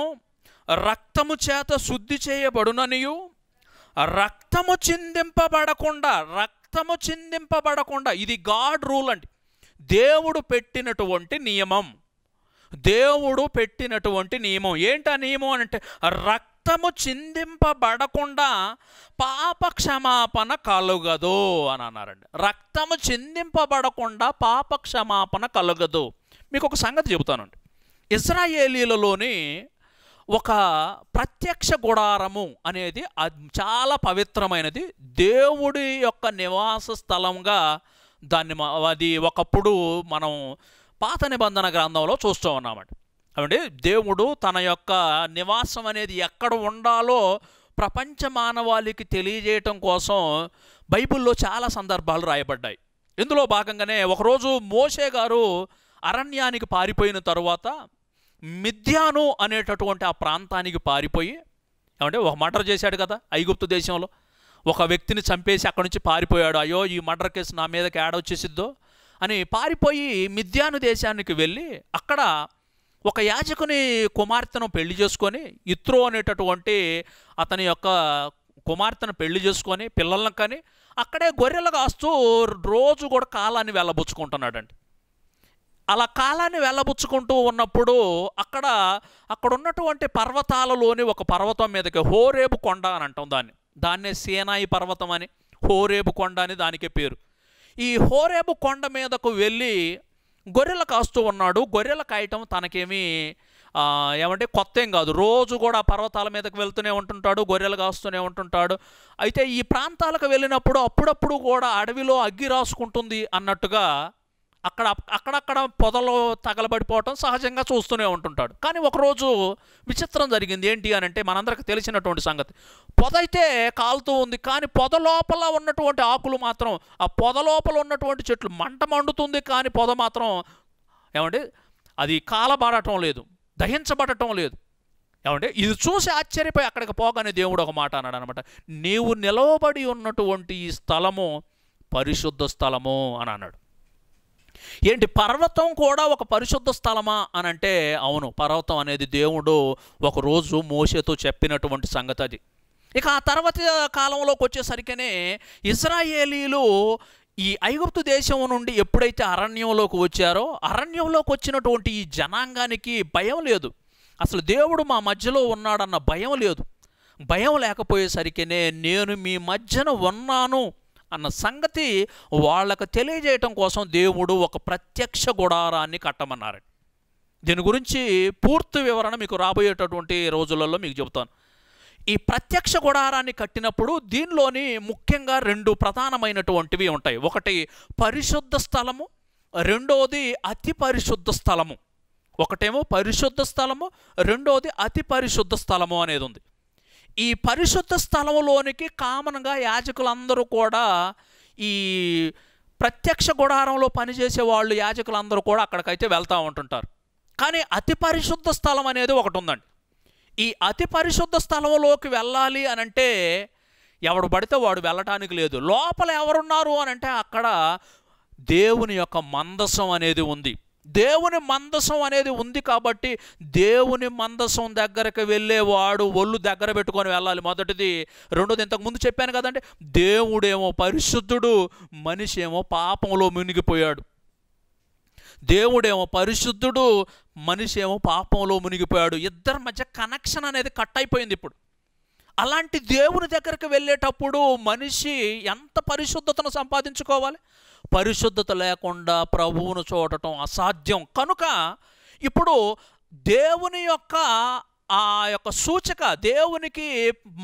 రక్తము చేత శుద్ధి చేయబడుననియు రక్తము చిందింపబడకుండా రక్తము చిందింపబడకుండా ఇది గాడ్ రూల్ అండి దేవుడు పెట్టినటువంటి నియమం దేవుడు పెట్టినటువంటి నియమం ఏంటి ఆ నియమం అని అంటే రక్ రక్తము చిందింపబడకుండా పాప క్షమాపణ కలుగదు అని అన్నారండి రక్తము చిందింపబడకుండా పాప క్షమాపణ కలుగదు మీకు ఒక సంగతి చెబుతానండి ఇజ్రాయేలీలలోని ఒక ప్రత్యక్ష గుడారము అనేది చాలా పవిత్రమైనది దేవుడి యొక్క నివాస స్థలంగా దాన్ని అది ఒకప్పుడు మనం పాత నిబంధన గ్రంథంలో చూస్తూ ఉన్నామండి అంటే దేవుడు తన యొక్క నివాసం అనేది ఎక్కడ ఉండాలో ప్రపంచ మానవాళికి తెలియజేయటం కోసం బైబిల్లో చాలా సందర్భాలు రాయబడ్డాయి ఇందులో భాగంగానే ఒకరోజు మోషే గారు అరణ్యానికి పారిపోయిన తరువాత మిథ్యాను అనేటటువంటి ఆ ప్రాంతానికి పారిపోయి ఏమంటే ఒక మర్డర్ చేశాడు కదా ఐగుప్తు దేశంలో ఒక వ్యక్తిని చంపేసి అక్కడి నుంచి పారిపోయాడు అయ్యో ఈ మర్డర్ కేసు నా మీదకి ఏడ వచ్చేసిద్దో అని పారిపోయి మిథ్యాను దేశానికి వెళ్ళి అక్కడ ఒక యాజకుని కుమార్తెను పెళ్లి చేసుకొని ఇత్రో అనేటటువంటి అతని యొక్క కుమార్తెను పెళ్లి చేసుకొని పిల్లలను కానీ అక్కడే గొర్రెలు కాస్తూ రోజు కూడా కాలాన్ని వెళ్ళబుచ్చుకుంటున్నాడండి అలా కాలాన్ని వెళ్ళబుచ్చుకుంటూ ఉన్నప్పుడు అక్కడ అక్కడ ఉన్నటువంటి పర్వతాలలోని ఒక పర్వతం మీదకి హోరేబు కొండ అని అంటాం దాన్ని దాన్నే సేనాయి పర్వతం అని హోరేబు కొండ అని దానికే పేరు ఈ హోరేబు కొండ మీదకు వెళ్ళి గొర్రెలు కాస్తూ ఉన్నాడు గొర్రెలు కాయటం తనకేమీ ఏమంటే కొత్త ఏం కాదు రోజు కూడా పర్వతాల మీదకి వెళ్తూనే ఉంటుంటాడు గొర్రెలు కాస్తూనే ఉంటుంటాడు అయితే ఈ ప్రాంతాలకు వెళ్ళినప్పుడు అప్పుడప్పుడు కూడా అడవిలో అగ్గి రాసుకుంటుంది అన్నట్టుగా అక్కడ అక్కడక్కడ పొదలు తగలబడిపోవటం సహజంగా చూస్తూనే ఉంటుంటాడు కానీ ఒకరోజు విచిత్రం జరిగింది ఏంటి అని అంటే మనందరికి తెలిసినటువంటి సంగతి పొద అయితే కాలుతూ ఉంది కానీ పొద లోపల ఉన్నటువంటి ఆకులు మాత్రం ఆ పొద లోపల ఉన్నటువంటి చెట్లు మంట మండుతుంది కానీ పొద మాత్రం ఏమండి అది కాలబడటం లేదు దహించబడటం లేదు ఏమంటే ఇది చూసి ఆశ్చర్యపోయి అక్కడికి పోగానే దేవుడు ఒక మాట అన్నాడు అనమాట నీవు నిలవబడి ఉన్నటువంటి ఈ స్థలము పరిశుద్ధ స్థలము అని అన్నాడు ఏంటి పర్వతం కూడా ఒక పరిశుద్ధ స్థలమా అని అంటే అవును పర్వతం అనేది దేవుడు ఒకరోజు మోసేతో చెప్పినటువంటి సంగతి అది ఇక ఆ తర్వాత కాలంలోకి వచ్చేసరికనే ఇజ్రాయేలీలు ఈ ఐగుప్తు దేశం నుండి ఎప్పుడైతే అరణ్యంలోకి వచ్చారో అరణ్యంలోకి వచ్చినటువంటి ఈ జనాంగానికి భయం లేదు అసలు దేవుడు మా మధ్యలో ఉన్నాడన్న భయం లేదు భయం లేకపోయేసరికినే నేను మీ మధ్యన ఉన్నాను అన్న సంగతి వాళ్ళకు తెలియజేయటం కోసం దేవుడు ఒక ప్రత్యక్ష గుడారాన్ని కట్టమన్నారు దీని గురించి పూర్తి వివరణ మీకు రాబోయేటటువంటి రోజులలో మీకు చెబుతాను ఈ ప్రత్యక్ష గుడారాన్ని కట్టినప్పుడు దీనిలోని ముఖ్యంగా రెండు ప్రధానమైనటువంటివి ఉంటాయి ఒకటి పరిశుద్ధ స్థలము రెండోది అతి పరిశుద్ధ స్థలము ఒకటేమో పరిశుద్ధ స్థలము రెండోది అతి పరిశుద్ధ స్థలము అనేది ఉంది ఈ పరిశుద్ధ స్థలంలోనికి కామన్గా యాజకులందరూ కూడా ఈ ప్రత్యక్ష గుడారంలో పనిచేసే వాళ్ళు యాజకులందరూ కూడా అక్కడికైతే వెళ్తూ ఉంటుంటారు కానీ అతి పరిశుద్ధ స్థలం అనేది ఒకటి ఉందండి ఈ అతి పరిశుద్ధ స్థలంలోకి వెళ్ళాలి అనంటే ఎవడు పడితే వాడు వెళ్ళటానికి లేదు లోపల ఎవరున్నారు అనంటే అక్కడ దేవుని యొక్క మందసం అనేది ఉంది దేవుని మందసం అనేది ఉంది కాబట్టి దేవుని మందసం దగ్గరకు వెళ్ళేవాడు ఒళ్ళు దగ్గర పెట్టుకొని వెళ్ళాలి మొదటిది రెండోది ఇంతకుముందు చెప్పాను కదండి దేవుడేమో పరిశుద్ధుడు మనిషి ఏమో పాపంలో మునిగిపోయాడు దేవుడేమో పరిశుద్ధుడు మనిషి ఏమో పాపంలో మునిగిపోయాడు ఇద్దరి మధ్య కనెక్షన్ అనేది కట్ అయిపోయింది ఇప్పుడు అలాంటి దేవుని దగ్గరికి వెళ్ళేటప్పుడు మనిషి ఎంత పరిశుద్ధతను సంపాదించుకోవాలి పరిశుద్ధత లేకుండా ప్రభువును చూడటం అసాధ్యం కనుక ఇప్పుడు దేవుని యొక్క ఆ యొక్క సూచక దేవునికి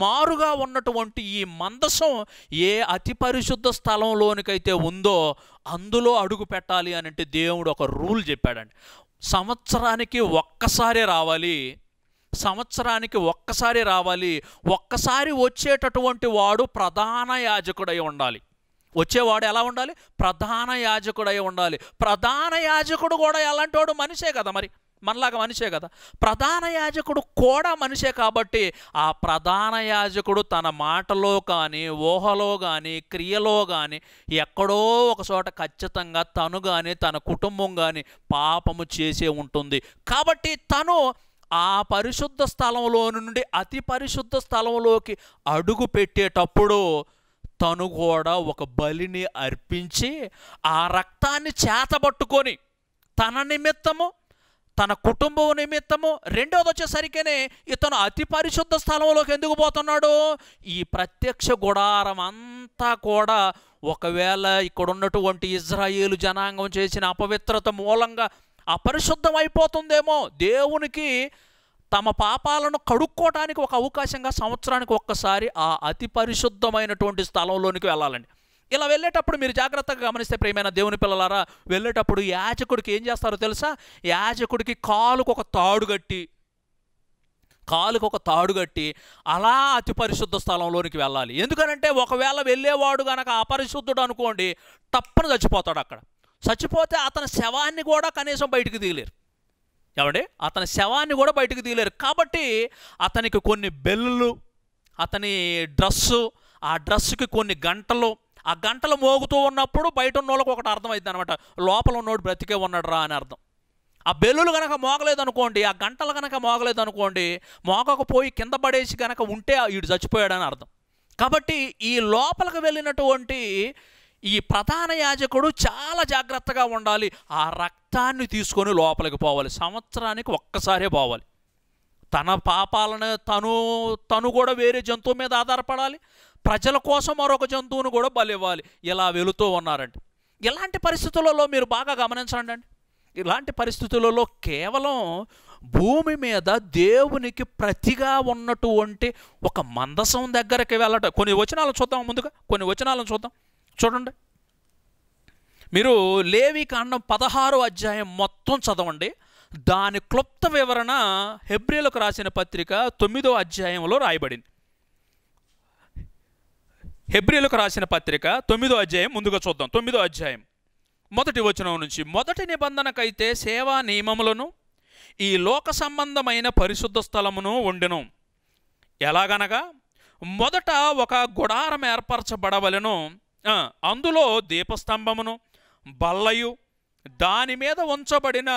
మారుగా ఉన్నటువంటి ఈ మందసం ఏ అతి పరిశుద్ధ స్థలంలోనికైతే ఉందో అందులో అడుగు పెట్టాలి అని అంటే దేవుడు ఒక రూల్ చెప్పాడండి సంవత్సరానికి ఒక్కసారి రావాలి సంవత్సరానికి ఒక్కసారి రావాలి ఒక్కసారి వచ్చేటటువంటి వాడు ప్రధాన యాజకుడై ఉండాలి వచ్చేవాడు ఎలా ఉండాలి ప్రధాన యాజకుడై ఉండాలి ప్రధాన యాజకుడు కూడా ఎలాంటి మనిషే కదా మరి మనలాగా మనిషే కదా ప్రధాన యాజకుడు కూడా మనిషే కాబట్టి ఆ ప్రధాన యాజకుడు తన మాటలో కానీ ఊహలో కానీ క్రియలో కానీ ఎక్కడో ఒక చోట ఖచ్చితంగా తను కానీ తన కుటుంబం కానీ పాపము చేసే ఉంటుంది కాబట్టి తను ఆ పరిశుద్ధ స్థలంలో నుండి అతి పరిశుద్ధ స్థలంలోకి అడుగు పెట్టేటప్పుడు తను కూడా ఒక బలిని అర్పించి ఆ రక్తాన్ని చేతబట్టుకొని తన నిమిత్తము తన కుటుంబం నిమిత్తము రెండోది వచ్చేసరికినే ఇతను అతి పరిశుద్ధ స్థలంలోకి ఎందుకు పోతున్నాడు ఈ ప్రత్యక్ష గుడారం అంతా కూడా ఒకవేళ ఇక్కడ ఉన్నటువంటి ఇజ్రాయేలు జనాంగం చేసిన అపవిత్రత మూలంగా అపరిశుద్ధం అయిపోతుందేమో దేవునికి తమ పాపాలను కడుక్కోవటానికి ఒక అవకాశంగా సంవత్సరానికి ఒక్కసారి ఆ అతి పరిశుద్ధమైనటువంటి స్థలంలోనికి వెళ్ళాలండి ఇలా వెళ్ళేటప్పుడు మీరు జాగ్రత్తగా గమనిస్తే ప్రేమైన దేవుని పిల్లలారా వెళ్ళేటప్పుడు యాజకుడికి ఏం చేస్తారో తెలుసా యాజకుడికి కాలుకు ఒక తాడు కట్టి కాలుకు ఒక తాడు కట్టి అలా అతి పరిశుద్ధ స్థలంలోనికి వెళ్ళాలి ఎందుకనంటే ఒకవేళ వెళ్ళేవాడు కనుక అపరిశుద్ధుడు అనుకోండి తప్పని చచ్చిపోతాడు అక్కడ చచ్చిపోతే అతని శవాన్ని కూడా కనీసం బయటికి తీయలేరు ఏమండి అతని శవాన్ని కూడా బయటకు తీయలేరు కాబట్టి అతనికి కొన్ని బెల్లులు అతని డ్రస్సు ఆ డ్రస్సుకి కొన్ని గంటలు ఆ గంటలు మోగుతూ ఉన్నప్పుడు బయట ఉన్న వాళ్ళకి ఒకటి అర్థమైంది అనమాట లోపల ఉన్నోడు బ్రతికే ఉన్నాడు రా అని అర్థం ఆ బెల్లులు కనుక మోగలేదు అనుకోండి ఆ గంటలు కనుక మోగలేదు అనుకోండి మోగకపోయి కింద పడేసి కనుక ఉంటే వీడు చచ్చిపోయాడని అర్థం కాబట్టి ఈ లోపలికి వెళ్ళినటువంటి ఈ ప్రధాన యాజకుడు చాలా జాగ్రత్తగా ఉండాలి ఆ రక్తాన్ని తీసుకొని లోపలికి పోవాలి సంవత్సరానికి ఒక్కసారే పోవాలి తన పాపాలను తను తను కూడా వేరే జంతువు మీద ఆధారపడాలి ప్రజల కోసం మరొక జంతువును కూడా బలివ్వాలి ఇలా వెళుతూ ఉన్నారండి ఇలాంటి పరిస్థితులలో మీరు బాగా గమనించండి అండి ఇలాంటి పరిస్థితులలో కేవలం భూమి మీద దేవునికి ప్రతిగా ఉన్నటువంటి ఒక మందసం దగ్గరికి వెళ్ళటం కొన్ని వచనాలను చూద్దాం ముందుగా కొన్ని వచనాలను చూద్దాం చూడండి మీరు లేవి కాండం పదహారో అధ్యాయం మొత్తం చదవండి దాని క్లుప్త వివరణ హెబ్రిలకు రాసిన పత్రిక తొమ్మిదో అధ్యాయంలో రాయబడింది హెబ్రిలకు రాసిన పత్రిక తొమ్మిదో అధ్యాయం ముందుగా చూద్దాం తొమ్మిదో అధ్యాయం మొదటి వచనం నుంచి మొదటి నిబంధనకైతే సేవా నియమములను ఈ లోక సంబంధమైన పరిశుద్ధ స్థలమును వండెను ఎలాగనగా మొదట ఒక గుడారం ఏర్పరచబడవలను అందులో దీపస్తంభమును బల్లయు దాని మీద ఉంచబడిన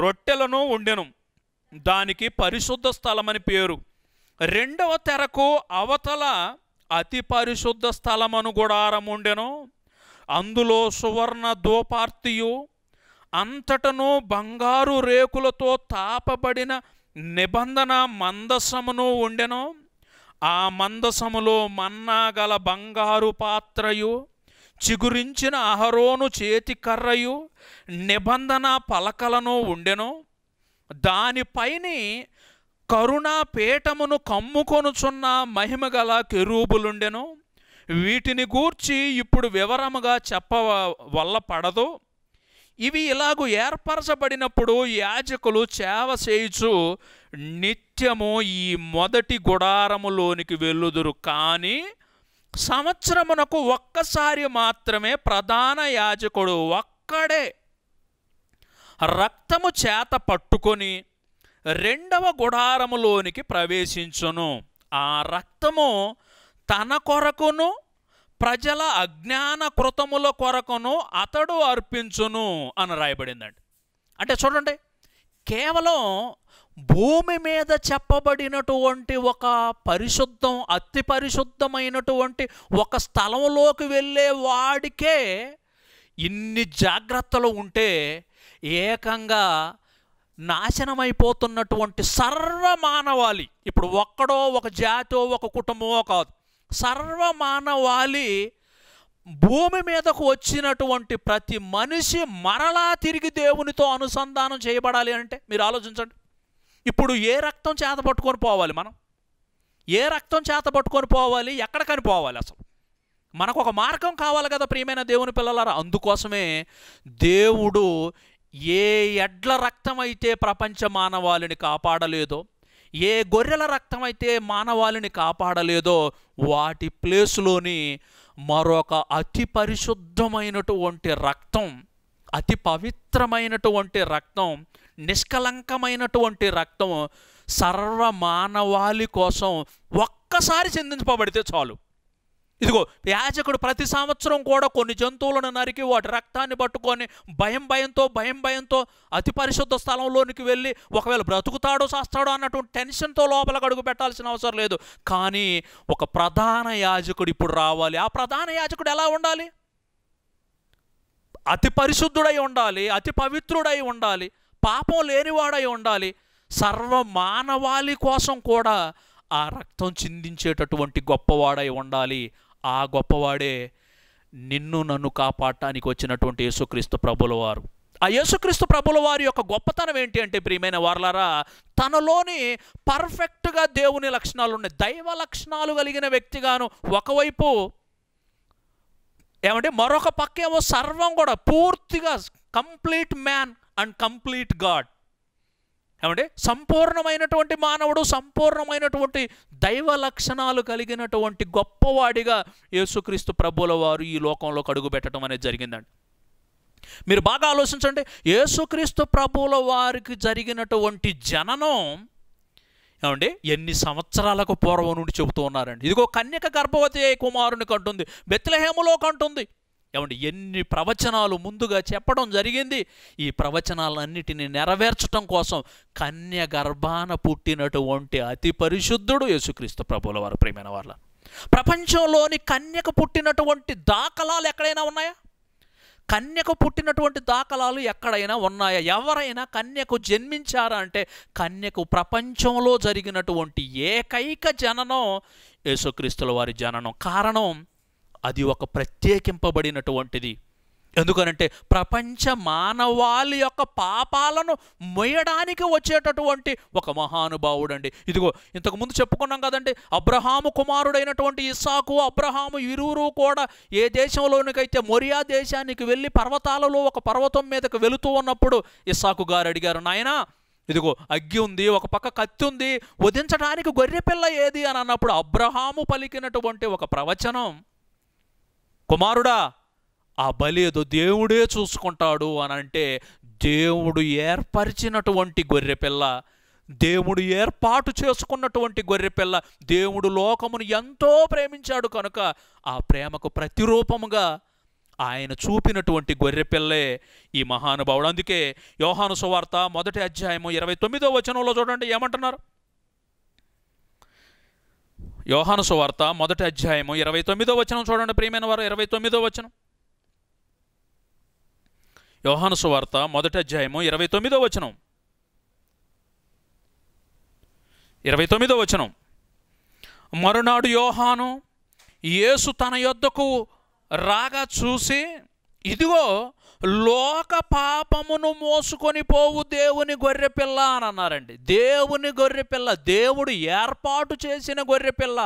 రొట్టెలను ఉండెను దానికి పరిశుద్ధ స్థలమని పేరు రెండవ తెరకు అవతల అతి పరిశుద్ధ స్థలమను గుడారం ఉండెను అందులో సువర్ణ దోపార్తియు అంతటను బంగారు రేకులతో తాపబడిన నిబంధన మందసమును ఉండెను ఆ మందసములో మన్నా గల బంగారు పాత్రయు చిగురించిన అహరోను చేతి కర్రయు నిబంధన పలకలను ఉండెను దానిపైని కరుణాపీఠమును కమ్ముకొనుచున్న మహిమగల కెరూబులుండెను వీటిని గూర్చి ఇప్పుడు వివరముగా చెప్ప వల్ల పడదు ఇవి ఇలాగూ ఏర్పరచబడినప్పుడు యాజకులు సేవ చేయుచు నిత్యము ఈ మొదటి గుడారములోనికి వెళ్ళుదురు కానీ సంవత్సరమునకు ఒక్కసారి మాత్రమే ప్రధాన యాజకుడు ఒక్కడే రక్తము చేత పట్టుకొని రెండవ గుడారములోనికి ప్రవేశించును ఆ రక్తము తన కొరకును ప్రజల అజ్ఞాన కృతముల కొరకును అతడు అర్పించును అని రాయబడిందండి అంటే చూడండి కేవలం భూమి మీద చెప్పబడినటువంటి ఒక పరిశుద్ధం అతి పరిశుద్ధమైనటువంటి ఒక స్థలంలోకి వెళ్ళే వాడికే ఇన్ని జాగ్రత్తలు ఉంటే ఏకంగా నాశనమైపోతున్నటువంటి సర్వ మానవాళి ఇప్పుడు ఒక్కడో ఒక జాతో ఒక కుటుంబమో కాదు సర్వమానవాళి భూమి మీదకు వచ్చినటువంటి ప్రతి మనిషి మరలా తిరిగి దేవునితో అనుసంధానం చేయబడాలి అంటే మీరు ఆలోచించండి ఇప్పుడు ఏ రక్తం చేత పట్టుకొని పోవాలి మనం ఏ రక్తం చేత పట్టుకొని పోవాలి ఎక్కడికని పోవాలి అసలు మనకు ఒక మార్గం కావాలి కదా ప్రియమైన దేవుని పిల్లలారా అందుకోసమే దేవుడు ఏ ఎడ్ల రక్తం అయితే ప్రపంచ మానవాళిని కాపాడలేదో ఏ గొర్రెల రక్తం అయితే మానవాళిని కాపాడలేదో వాటి ప్లేస్లోని మరొక అతి పరిశుద్ధమైనటువంటి రక్తం అతి పవిత్రమైనటువంటి రక్తం నిష్కలంకమైనటువంటి రక్తం సర్వ మానవాళి కోసం ఒక్కసారి చిందించబడితే చాలు ఇదిగో యాజకుడు ప్రతి సంవత్సరం కూడా కొన్ని జంతువులను నరికి వాటి రక్తాన్ని పట్టుకొని భయం భయంతో భయం భయంతో అతి పరిశుద్ధ స్థలంలోనికి వెళ్ళి ఒకవేళ బ్రతుకుతాడో చేస్తాడో అన్నటువంటి టెన్షన్తో లోపల గడుగు పెట్టాల్సిన అవసరం లేదు కానీ ఒక ప్రధాన యాజకుడు ఇప్పుడు రావాలి ఆ ప్రధాన యాజకుడు ఎలా ఉండాలి అతి పరిశుద్ధుడై ఉండాలి అతి పవిత్రుడై ఉండాలి పాపం లేనివాడై ఉండాలి సర్వ మానవాళి కోసం కూడా ఆ రక్తం చిందించేటటువంటి గొప్పవాడై ఉండాలి ఆ గొప్పవాడే నిన్ను నన్ను కాపాడటానికి వచ్చినటువంటి యేసుక్రీస్తు ప్రభుల వారు ఆ యేసుక్రీస్తు ప్రభుల వారి యొక్క గొప్పతనం ఏంటి అంటే ప్రియమైన వారలారా తనలోని పర్ఫెక్ట్గా దేవుని లక్షణాలు ఉన్నాయి దైవ లక్షణాలు కలిగిన వ్యక్తిగాను ఒకవైపు ఏమంటే మరొక పక్కేమో సర్వం కూడా పూర్తిగా complete man and complete god ఏమంటే సంపూర్ణమైనటువంటి మానవుడు సంపూర్ణమైనటువంటి దైవ లక్షణాలు కలిగినటువంటి గొప్పవాడిగా యేసుక్రీస్తు ప్రభుల వారు ఈ లోకంలోకి అడుగుపెట్టడం అనేది జరిగిందండి మీరు బాగా ఆలోచించండి యేసుక్రీస్తు ప్రభుల వారికి జరిగినటువంటి జననం ఏమండి ఎన్ని సంవత్సరాలకు పూర్వం నుండి చెబుతూ ఉన్నారండి ఇదిగో కన్యక గర్భవతి కుమారుని కంటుంది బెత్లహేములో కంటుంది ఏమంటే ఎన్ని ప్రవచనాలు ముందుగా చెప్పడం జరిగింది ఈ ప్రవచనాలన్నిటిని నెరవేర్చడం కోసం కన్య గర్భాన పుట్టినటువంటి అతి పరిశుద్ధుడు యేసుక్రీస్తు ప్రభుల వారు ప్రేమైన వాళ్ళ ప్రపంచంలోని కన్యకు పుట్టినటువంటి దాఖలాలు ఎక్కడైనా ఉన్నాయా కన్యకు పుట్టినటువంటి దాఖలాలు ఎక్కడైనా ఉన్నాయా ఎవరైనా కన్యకు జన్మించారా అంటే కన్యకు ప్రపంచంలో జరిగినటువంటి ఏకైక జననం యేసుక్రీస్తుల వారి జననం కారణం అది ఒక ప్రత్యేకింపబడినటువంటిది ఎందుకనంటే ప్రపంచ మానవాళి యొక్క పాపాలను మొయ్యడానికి వచ్చేటటువంటి ఒక మహానుభావుడు అండి ఇదిగో ఇంతకుముందు చెప్పుకున్నాం కదండి అబ్రహాము కుమారుడైనటువంటి ఇస్సాకు అబ్రహాము ఇరువురు కూడా ఏ దేశంలోనికైతే మొరియా దేశానికి వెళ్ళి పర్వతాలలో ఒక పర్వతం మీదకు వెళుతూ ఉన్నప్పుడు ఇస్సాకు గారు అడిగారు నాయనా ఇదిగో అగ్గి ఉంది ఒక పక్క కత్తి ఉంది వధించడానికి గొర్రెపిల్ల ఏది అని అన్నప్పుడు అబ్రహాము పలికినటువంటి ఒక ప్రవచనం కుమారుడా ఆ బలి ఏదో దేవుడే చూసుకుంటాడు అని అంటే దేవుడు ఏర్పరిచినటువంటి గొర్రెపిల్ల దేవుడు ఏర్పాటు చేసుకున్నటువంటి గొర్రెపిల్ల దేవుడు లోకమును ఎంతో ప్రేమించాడు కనుక ఆ ప్రేమకు ప్రతిరూపముగా ఆయన చూపినటువంటి గొర్రెపిల్లే ఈ మహానుభావుడు అందుకే యోహాను సువార్త మొదటి అధ్యాయము ఇరవై తొమ్మిదో వచనంలో చూడండి ఏమంటున్నారు యోహాను సువార్త మొదటి అధ్యాయము ఇరవై తొమ్మిదో వచనం చూడండి ప్రియమైన వారు ఇరవై తొమ్మిదో వచనం యోహాను సువార్త మొదటి అధ్యాయము ఇరవై తొమ్మిదో వచనం ఇరవై తొమ్మిదో వచనం మరునాడు యోహాను యేసు తన యొద్దకు రాగా చూసి ఇదిగో లోక పాపమును మోసుకొని పోవు దేవుని గొర్రెపిల్ల అని అన్నారండి దేవుని గొర్రెపిల్ల దేవుడు ఏర్పాటు చేసిన గొర్రెపిల్ల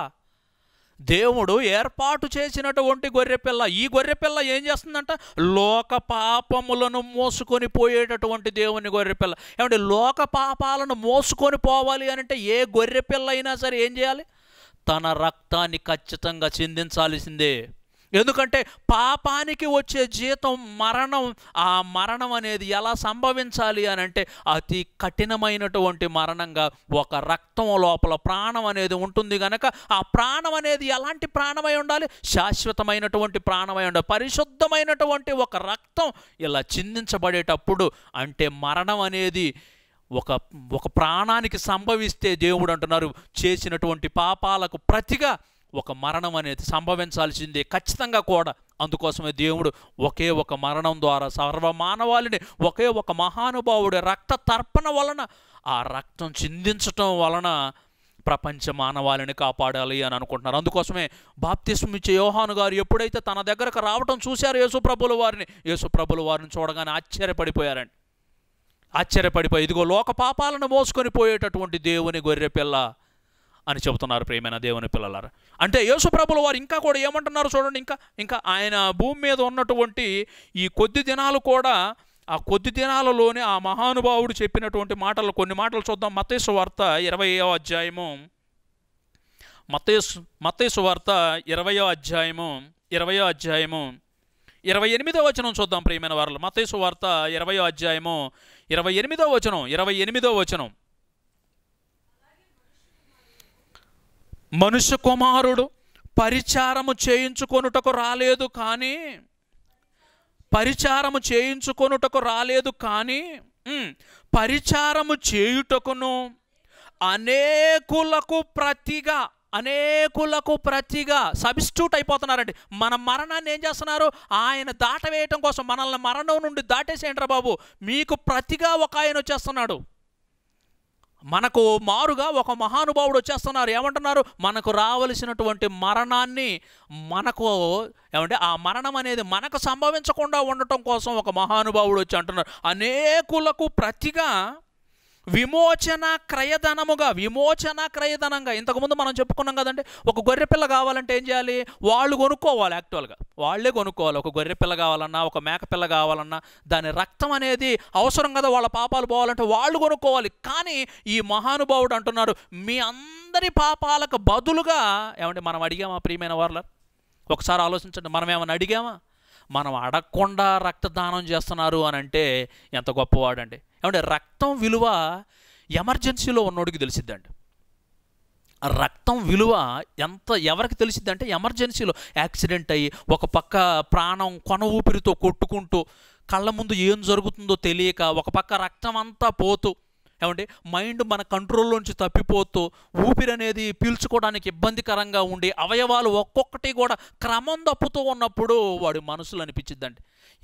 దేవుడు ఏర్పాటు చేసినటువంటి గొర్రెపిల్ల ఈ గొర్రెపిల్ల ఏం చేస్తుందంట లోక పాపములను మోసుకొని పోయేటటువంటి దేవుని గొర్రెపిల్ల ఏమంటే లోక పాపాలను మోసుకొని పోవాలి అంటే ఏ గొర్రెపిల్ల అయినా సరే ఏం చేయాలి తన రక్తాన్ని ఖచ్చితంగా చిందించాల్సిందే ఎందుకంటే పాపానికి వచ్చే జీతం మరణం ఆ మరణం అనేది ఎలా సంభవించాలి అని అంటే అతి కఠినమైనటువంటి మరణంగా ఒక రక్తం లోపల ప్రాణం అనేది ఉంటుంది కనుక ఆ ప్రాణం అనేది ఎలాంటి ప్రాణమై ఉండాలి శాశ్వతమైనటువంటి ప్రాణమై ఉండాలి పరిశుద్ధమైనటువంటి ఒక రక్తం ఇలా చిందించబడేటప్పుడు అంటే మరణం అనేది ఒక ఒక ప్రాణానికి సంభవిస్తే దేవుడు అంటున్నారు చేసినటువంటి పాపాలకు ప్రతిగా ఒక మరణం అనేది సంభవించాల్సిందే ఖచ్చితంగా కూడా అందుకోసమే దేవుడు ఒకే ఒక మరణం ద్వారా సర్వమానవాళిని ఒకే ఒక మహానుభావుడి రక్త తర్పణ వలన ఆ రక్తం చిందించటం వలన ప్రపంచ మానవాళిని కాపాడాలి అని అనుకుంటున్నారు అందుకోసమే బాప్తిస్మిచ్చే యోహాను గారు ఎప్పుడైతే తన దగ్గరకు రావటం చూశారు యేసుప్రభుల వారిని యేసుప్రభుల వారిని చూడగానే ఆశ్చర్యపడిపోయారండి ఆశ్చర్యపడిపోయి ఇదిగో లోక పాపాలను మోసుకొని పోయేటటువంటి దేవుని గొర్రెపిల్ల అని చెబుతున్నారు ప్రేమైన దేవుని పిల్లలారా అంటే యేసుప్రభుల వారు ఇంకా కూడా ఏమంటున్నారు చూడండి ఇంకా ఇంకా ఆయన భూమి మీద ఉన్నటువంటి ఈ కొద్ది దినాలు కూడా ఆ కొద్ది దినాలలోనే ఆ మహానుభావుడు చెప్పినటువంటి మాటలు కొన్ని మాటలు చూద్దాం మతేసు వార్త ఇరవయో అధ్యాయము మతేసు మతేసు వార్త ఇరవయో అధ్యాయము ఇరవయో అధ్యాయము ఇరవై ఎనిమిదో వచనం చూద్దాం ప్రియమైన వారు మతేసు వార్త ఇరవయో అధ్యాయము ఇరవై ఎనిమిదో వచనం ఇరవై ఎనిమిదో వచనం మనుష్య కుమారుడు పరిచారము చేయించుకొనుటకు రాలేదు కానీ పరిచారము చేయించుకొనుటకు రాలేదు కానీ పరిచారము చేయుటకును అనేకులకు ప్రతిగా అనేకులకు ప్రతిగా సబ్స్టిట్యూట్ అయిపోతున్నారండి మన మరణాన్ని ఏం చేస్తున్నారు ఆయన దాటవేయటం కోసం మనల్ని మరణం నుండి దాటేసేయండి బాబు మీకు ప్రతిగా ఒక ఆయన వచ్చేస్తున్నాడు మనకు మారుగా ఒక మహానుభావుడు వచ్చేస్తున్నారు ఏమంటున్నారు మనకు రావలసినటువంటి మరణాన్ని మనకు ఏమంటే ఆ మరణం అనేది మనకు సంభవించకుండా ఉండటం కోసం ఒక మహానుభావుడు వచ్చి అంటున్నారు అనేకులకు ప్రతిగా విమోచన క్రయధనముగా విమోచన క్రయధనంగా ఇంతకుముందు మనం చెప్పుకున్నాం కదండి ఒక గొర్రె పిల్ల కావాలంటే ఏం చేయాలి వాళ్ళు కొనుక్కోవాలి యాక్చువల్గా వాళ్ళే కొనుక్కోవాలి ఒక గొర్రె పిల్ల కావాలన్నా ఒక మేక పిల్ల కావాలన్నా దాని రక్తం అనేది అవసరం కదా వాళ్ళ పాపాలు పోవాలంటే వాళ్ళు కొనుక్కోవాలి కానీ ఈ మహానుభావుడు అంటున్నాడు మీ అందరి పాపాలకు బదులుగా ఏమంటే మనం అడిగామా ప్రియమైన వాళ్ళ ఒకసారి ఆలోచించండి మనం ఏమైనా అడిగామా మనం అడగకుండా రక్తదానం చేస్తున్నారు అని అంటే ఎంత గొప్పవాడండి ఏమంటే రక్తం విలువ ఎమర్జెన్సీలో ఉన్నోడికి తెలిసిద్దండి రక్తం విలువ ఎంత ఎవరికి తెలిసింది అంటే ఎమర్జెన్సీలో యాక్సిడెంట్ అయ్యి ఒక పక్క ప్రాణం కొన ఊపిరితో కొట్టుకుంటూ కళ్ళ ముందు ఏం జరుగుతుందో తెలియక ఒక పక్క రక్తం అంతా పోతూ ఏమంటే మైండ్ మన కంట్రోల్లోంచి తప్పిపోతూ ఊపిరి అనేది పీల్చుకోవడానికి ఇబ్బందికరంగా ఉండి అవయవాలు ఒక్కొక్కటి కూడా క్రమం తప్పుతూ ఉన్నప్పుడు వాడి మనసులు అనిపించిద్దండి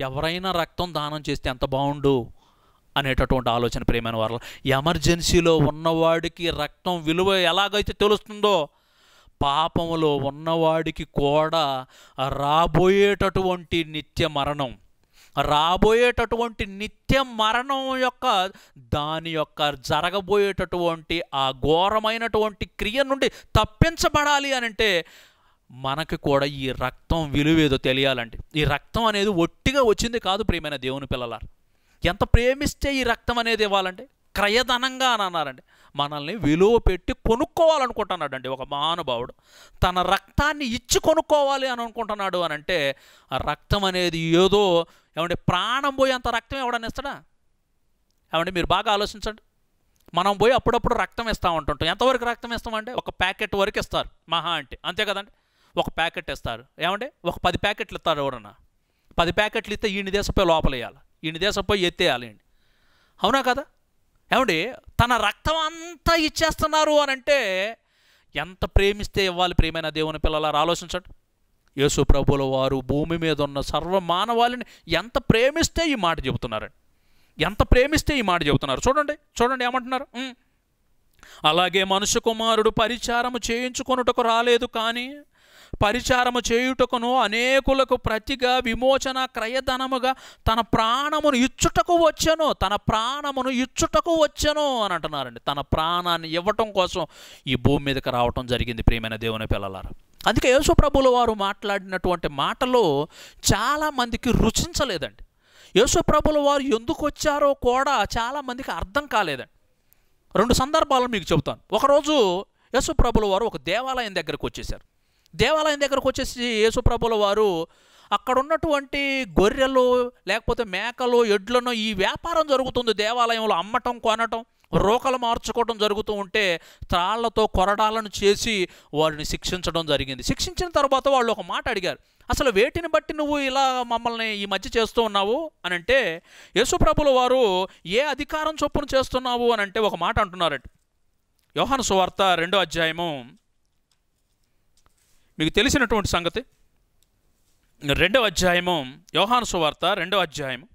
ఎవరైనా రక్తం దానం చేస్తే ఎంత బాగుండు అనేటటువంటి ఆలోచన ప్రేమైన వారు ఎమర్జెన్సీలో ఉన్నవాడికి రక్తం విలువ ఎలాగైతే తెలుస్తుందో పాపములో ఉన్నవాడికి కూడా రాబోయేటటువంటి నిత్య మరణం రాబోయేటటువంటి నిత్య మరణం యొక్క దాని యొక్క జరగబోయేటటువంటి ఆ ఘోరమైనటువంటి క్రియ నుండి తప్పించబడాలి అని అంటే మనకి కూడా ఈ రక్తం విలువేదో తెలియాలండి ఈ రక్తం అనేది ఒట్టిగా వచ్చింది కాదు ప్రియమైన దేవుని పిల్లలారు ఎంత ప్రేమిస్తే ఈ రక్తం అనేది ఇవ్వాలండి క్రయధనంగా అని అన్నారండి మనల్ని విలువ పెట్టి కొనుక్కోవాలనుకుంటున్నాడండి ఒక మహానుభావుడు తన రక్తాన్ని ఇచ్చి కొనుక్కోవాలి అని అనుకుంటున్నాడు అని అంటే ఆ రక్తం అనేది ఏదో ఏమండి ప్రాణం పోయేంత రక్తం ఎవడని ఇస్తాడా ఏమండి మీరు బాగా ఆలోచించండి మనం పోయి అప్పుడప్పుడు రక్తం ఇస్తూ ఉంటుంటాం ఎంతవరకు రక్తం ఇస్తామండి ఒక ప్యాకెట్ వరకు ఇస్తారు మహా అంటే అంతే కదండి ఒక ప్యాకెట్ ఇస్తారు ఏమండి ఒక పది ప్యాకెట్లు ఇస్తారు ఎవరన్నా పది ప్యాకెట్లు ఇస్తే ఈ నిదేశపై లోపలేయాలి ఈయన దేశం పోయి ఎత్తేయాలండి అవునా కదా ఏమండి తన రక్తం అంతా ఇచ్చేస్తున్నారు అని అంటే ఎంత ప్రేమిస్తే ఇవ్వాలి ప్రేమైన దేవుని పిల్లలారు ఆలోచించండి యేసు ప్రభుల వారు భూమి మీద ఉన్న సర్వ మానవాళిని ఎంత ప్రేమిస్తే ఈ మాట చెబుతున్నారండి ఎంత ప్రేమిస్తే ఈ మాట చెబుతున్నారు చూడండి చూడండి ఏమంటున్నారు అలాగే మనుషు కుమారుడు పరిచారము చేయించుకొనుటకు రాలేదు కానీ పరిచారము చేయుటకును అనేకులకు ప్రతిగా విమోచన క్రయధనముగా తన ప్రాణమును ఇచ్చుటకు వచ్చను తన ప్రాణమును ఇచ్చుటకు వచ్చను అని అంటున్నారండి తన ప్రాణాన్ని ఇవ్వటం కోసం ఈ భూమి మీదకి రావటం జరిగింది ప్రియమైన దేవుని పిల్లలారు అందుకే యేసుప్రభుల వారు మాట్లాడినటువంటి మాటలు చాలామందికి రుచించలేదండి యేసుప్రభుల వారు ఎందుకు వచ్చారో కూడా చాలామందికి అర్థం కాలేదండి రెండు సందర్భాలు మీకు చెబుతాను ఒకరోజు యేసుప్రభుల వారు ఒక దేవాలయం దగ్గరకు వచ్చేసారు దేవాలయం దగ్గరకు వచ్చేసి యేసుప్రభుల వారు అక్కడ ఉన్నటువంటి గొర్రెలు లేకపోతే మేకలు ఎడ్లను ఈ వ్యాపారం జరుగుతుంది దేవాలయంలో అమ్మటం కొనటం రోకలు మార్చుకోవడం జరుగుతూ ఉంటే త్రాళ్లతో కొరడాలను చేసి వారిని శిక్షించడం జరిగింది శిక్షించిన తర్వాత వాళ్ళు ఒక మాట అడిగారు అసలు వేటిని బట్టి నువ్వు ఇలా మమ్మల్ని ఈ మధ్య చేస్తూ ఉన్నావు అని అంటే యేసుప్రభుల వారు ఏ అధికారం చొప్పున చేస్తున్నావు అని అంటే ఒక మాట అంటున్నారట యోహన్ సువార్త రెండో అధ్యాయము మీకు తెలిసినటువంటి సంగతి రెండవ అధ్యాయము యోహాను సువార్త రెండవ అధ్యాయము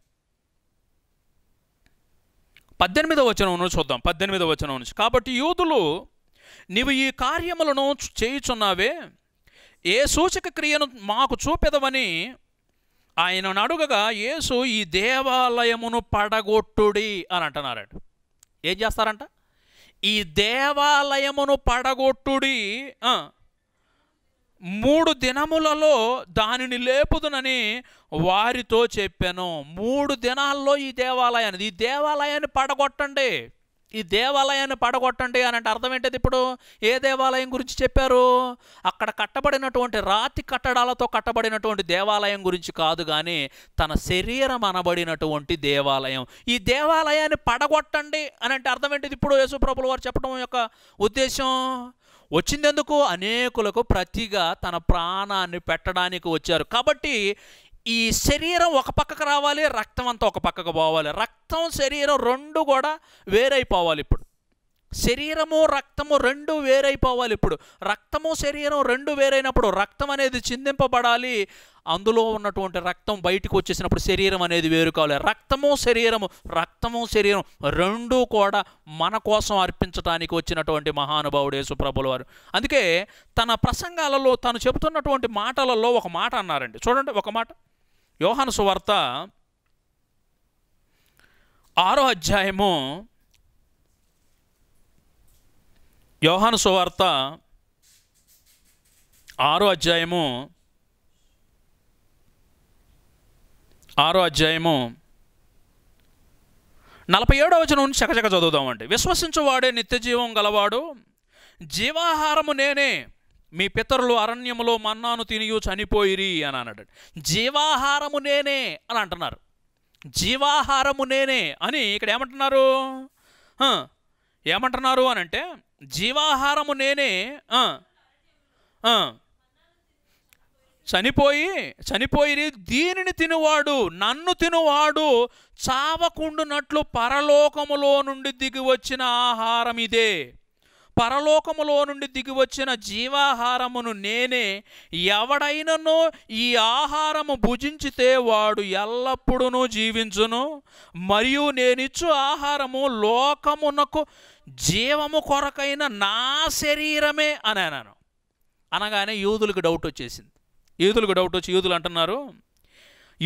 పద్దెనిమిదవ వచనం చూద్దాం పద్దెనిమిదవ వచనం నుంచి కాబట్టి యూదులు నీవు ఈ కార్యములను చేయుచున్నావే ఏ సూచక క్రియను మాకు చూపెదవని ఆయన అడుగగా యేసు ఈ దేవాలయమును పడగొట్టుడి అని అంటున్నారట ఏం చేస్తారంట ఈ దేవాలయమును పడగొట్టుడి మూడు దినములలో దానిని లేపుదునని వారితో చెప్పాను మూడు దినాల్లో ఈ దేవాలయాన్ని ఈ దేవాలయాన్ని పడగొట్టండి ఈ దేవాలయాన్ని పడగొట్టండి అని అంటే అర్థం ఏంటది ఇప్పుడు ఏ దేవాలయం గురించి చెప్పారు అక్కడ కట్టబడినటువంటి రాతి కట్టడాలతో కట్టబడినటువంటి దేవాలయం గురించి కాదు కానీ తన శరీరం అనబడినటువంటి దేవాలయం ఈ దేవాలయాన్ని పడగొట్టండి అని అంటే అర్థం ఏంటిది ఇప్పుడు యేసుప్రభులు వారు చెప్పడం యొక్క ఉద్దేశం వచ్చినందుకు అనేకులకు ప్రతిగా తన ప్రాణాన్ని పెట్టడానికి వచ్చారు కాబట్టి ఈ శరీరం ఒక పక్కకు రావాలి రక్తం అంతా ఒక పక్కకు పోవాలి రక్తం శరీరం రెండు కూడా వేరైపోవాలి ఇప్పుడు శరీరము రక్తము రెండు వేరైపోవాలి ఇప్పుడు రక్తము శరీరం రెండు వేరైనప్పుడు రక్తం అనేది చిందింపబడాలి అందులో ఉన్నటువంటి రక్తం బయటకు వచ్చేసినప్పుడు శరీరం అనేది వేరు కావాలి రక్తము శరీరము రక్తము శరీరం రెండూ కూడా మన కోసం అర్పించడానికి వచ్చినటువంటి మహానుభావుడు యేసుప్రభుల వారు అందుకే తన ప్రసంగాలలో తను చెబుతున్నటువంటి మాటలలో ఒక మాట అన్నారండి చూడండి ఒక మాట యోహాను సువార్త ఆరో అధ్యాయము యోహాను సువార్త ఆరో అధ్యాయము ఆరో అధ్యాయము నలభై ఏడవ వచనం చకచక చదువుదామండి విశ్వసించువాడే నిత్యజీవం గలవాడు జీవాహారము నేనే మీ పితరులు అరణ్యములో మన్నాను తినియు చనిపోయిరి అని అన్నాడు జీవాహారము నేనే అని అంటున్నారు జీవాహారము నేనే అని ఇక్కడ ఏమంటున్నారు ఏమంటున్నారు అని అంటే జీవాహారము నేనే చనిపోయి చనిపోయి దీనిని తినువాడు నన్ను తినువాడు చావకుండునట్లు పరలోకములో నుండి దిగి వచ్చిన ఆహారం ఇదే పరలోకములో నుండి దిగి వచ్చిన జీవాహారమును నేనే ఎవడైనను ఈ ఆహారము భుజించితే వాడు ఎల్లప్పుడూ జీవించును మరియు నేనిచ్చు ఆహారము లోకమునకు జీవము కొరకైన నా శరీరమే అని అన్నాను అనగానే యూదులకు డౌట్ వచ్చేసింది యూదులకు డౌట్ వచ్చి యూదులు అంటున్నారు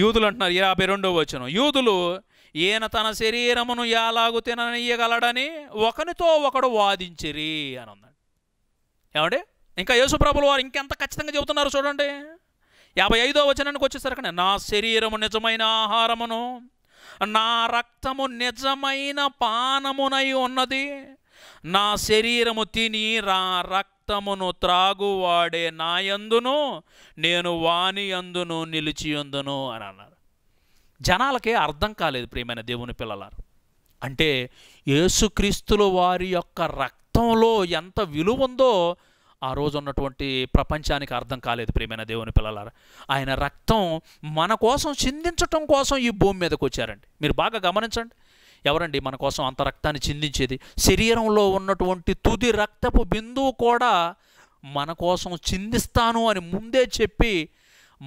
యూదులు అంటున్నారు యాభై రెండవ వచనం యూదులు ఈయన తన శరీరమును ఎలాగు తిననీయగలడని ఒకనితో ఒకడు వాదించిరి అని అన్నాడు ఏమండి ఇంకా యేసుప్రభులు వారు ఇంకెంత ఖచ్చితంగా చెబుతున్నారు చూడండి యాభై ఐదో వచనానికి వచ్చేసరికి నా శరీరము నిజమైన ఆహారమును నా రక్తము నిజమైన పానమునై ఉన్నది నా శరీరము తిని నా రక్తమును త్రాగువాడే నాయందును నేను వాణి అందును నిలిచియుందును అని అన్నారు జనాలకే అర్థం కాలేదు ప్రియమైన దేవుని పిల్లలారు అంటే యేసుక్రీస్తులు వారి యొక్క రక్తంలో ఎంత విలువ ఉందో ఆ రోజు ఉన్నటువంటి ప్రపంచానికి అర్థం కాలేదు ప్రియమైన దేవుని పిల్లలారా ఆయన రక్తం మన కోసం చిందించటం కోసం ఈ భూమి మీదకి వచ్చారండి మీరు బాగా గమనించండి ఎవరండి మన కోసం అంత రక్తాన్ని చిందించేది శరీరంలో ఉన్నటువంటి తుది రక్తపు బిందువు కూడా మన కోసం చిందిస్తాను అని ముందే చెప్పి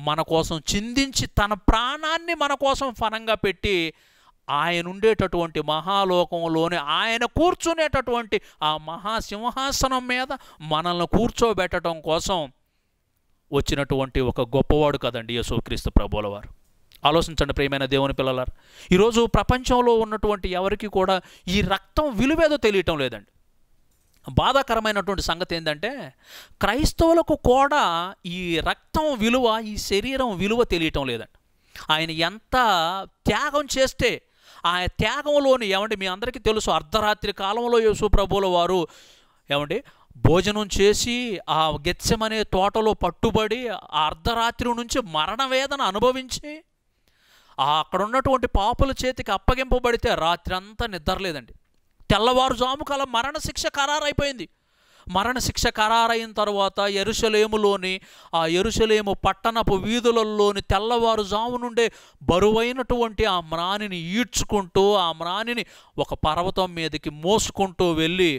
మన కోసం చిందించి తన ప్రాణాన్ని మన కోసం ఫనంగా పెట్టి ఆయన ఉండేటటువంటి మహాలోకంలోనే ఆయన కూర్చునేటటువంటి ఆ మహాసింహాసనం మీద మనల్ని కూర్చోబెట్టడం కోసం వచ్చినటువంటి ఒక గొప్పవాడు కదండి యేసుక్రీస్తు ప్రభుల వారు ఆలోచించండి ప్రేమైన దేవుని పిల్లలారు ఈరోజు ప్రపంచంలో ఉన్నటువంటి ఎవరికి కూడా ఈ రక్తం విలువేదో తెలియటం లేదండి బాధాకరమైనటువంటి సంగతి ఏంటంటే క్రైస్తవులకు కూడా ఈ రక్తం విలువ ఈ శరీరం విలువ తెలియటం లేదండి ఆయన ఎంత త్యాగం చేస్తే ఆ త్యాగంలోని ఏమంటే మీ అందరికీ తెలుసు అర్ధరాత్రి కాలంలో ప్రభువుల వారు ఏమండి భోజనం చేసి ఆ గెచ్చమనే తోటలో పట్టుబడి ఆ అర్ధరాత్రి నుంచి మరణవేదన అనుభవించి అక్కడ ఉన్నటువంటి పాపుల చేతికి అప్పగింపబడితే రాత్రి అంతా నిద్రలేదండి తెల్లవారుజాముకు అలా మరణశిక్ష ఖరారైపోయింది మరణశిక్ష ఖరారైన తర్వాత ఎరుసలేములోని ఆ ఎరుసలేము పట్టణపు వీధులలోని తెల్లవారుజాము నుండే బరువైనటువంటి ఆ మ్రానిని ఈడ్చుకుంటూ ఆ మ్రానిని ఒక పర్వతం మీదకి మోసుకుంటూ వెళ్ళి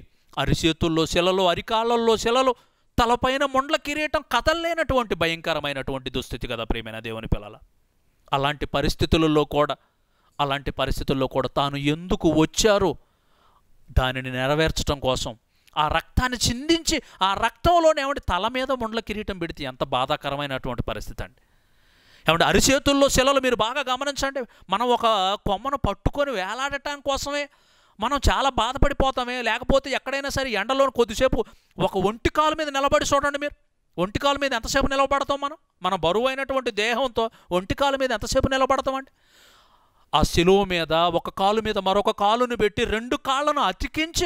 అరిచేతుల్లో శిలలు అరికాళ్ళల్లో శిలలు తలపైన మొండ్ల కిరీటం కథలేనటువంటి భయంకరమైనటువంటి దుస్థితి కదా ప్రేమైన దేవుని పిల్లల అలాంటి పరిస్థితులలో కూడా అలాంటి పరిస్థితుల్లో కూడా తాను ఎందుకు వచ్చారో దానిని నెరవేర్చడం కోసం ఆ రక్తాన్ని చిందించి ఆ రక్తంలోనే ఏమంటే తల మీద ముండ్ల కిరీటం పెడితే ఎంత బాధాకరమైనటువంటి పరిస్థితి అండి ఏమంటే అరిచేతుల్లో శిలలు మీరు బాగా గమనించండి మనం ఒక కొమ్మను పట్టుకొని వేలాడటం కోసమే మనం చాలా బాధపడిపోతామే లేకపోతే ఎక్కడైనా సరే ఎండలో కొద్దిసేపు ఒక ఒంటి కాలు మీద నిలబడి చూడండి మీరు ఒంటి కాలు మీద ఎంతసేపు నిలబడతాం మనం మన బరువు అయినటువంటి దేహంతో ఒంటి కాలు మీద ఎంతసేపు నిలబడతామండి ఆ శిలువ మీద ఒక కాలు మీద మరొక కాలుని పెట్టి రెండు కాళ్ళను అతికించి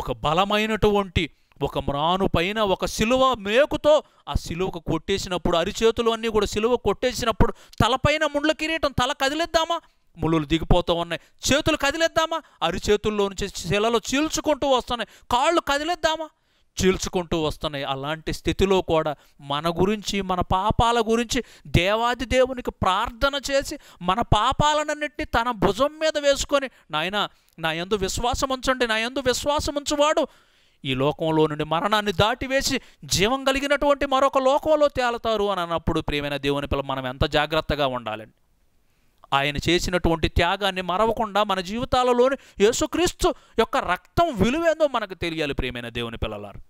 ఒక బలమైనటువంటి ఒక మ్రాను పైన ఒక సిలువ మేకుతో ఆ సిలువకు కొట్టేసినప్పుడు అరిచేతులు అన్నీ కూడా సిలువ కొట్టేసినప్పుడు తలపైన ముండ్ల కిరీటం తల కదిలేద్దామా ముళ్ళు దిగిపోతూ ఉన్నాయి చేతులు కదిలేద్దామా అరిచేతుల్లో నుంచి శిలలో చీల్చుకుంటూ వస్తున్నాయి కాళ్ళు కదిలేద్దామా చీల్చుకుంటూ వస్తున్నాయి అలాంటి స్థితిలో కూడా మన గురించి మన పాపాల గురించి దేవాది దేవునికి ప్రార్థన చేసి మన పాపాలనన్నిటినీ తన భుజం మీద వేసుకొని నాయన నా ఎందు విశ్వాసం ఉంచండి నా ఎందు విశ్వాసం ఉంచువాడు ఈ లోకంలో నుండి మరణాన్ని దాటివేసి జీవం కలిగినటువంటి మరొక లోకంలో తేలుతారు అని అన్నప్పుడు ప్రియమైన దేవుని పిల్ల మనం ఎంత జాగ్రత్తగా ఉండాలండి ఆయన చేసినటువంటి త్యాగాన్ని మరవకుండా మన జీవితాలలోని యేసుక్రీస్తు యొక్క రక్తం విలువేందో మనకు తెలియాలి ప్రియమైన దేవుని పిల్లలారు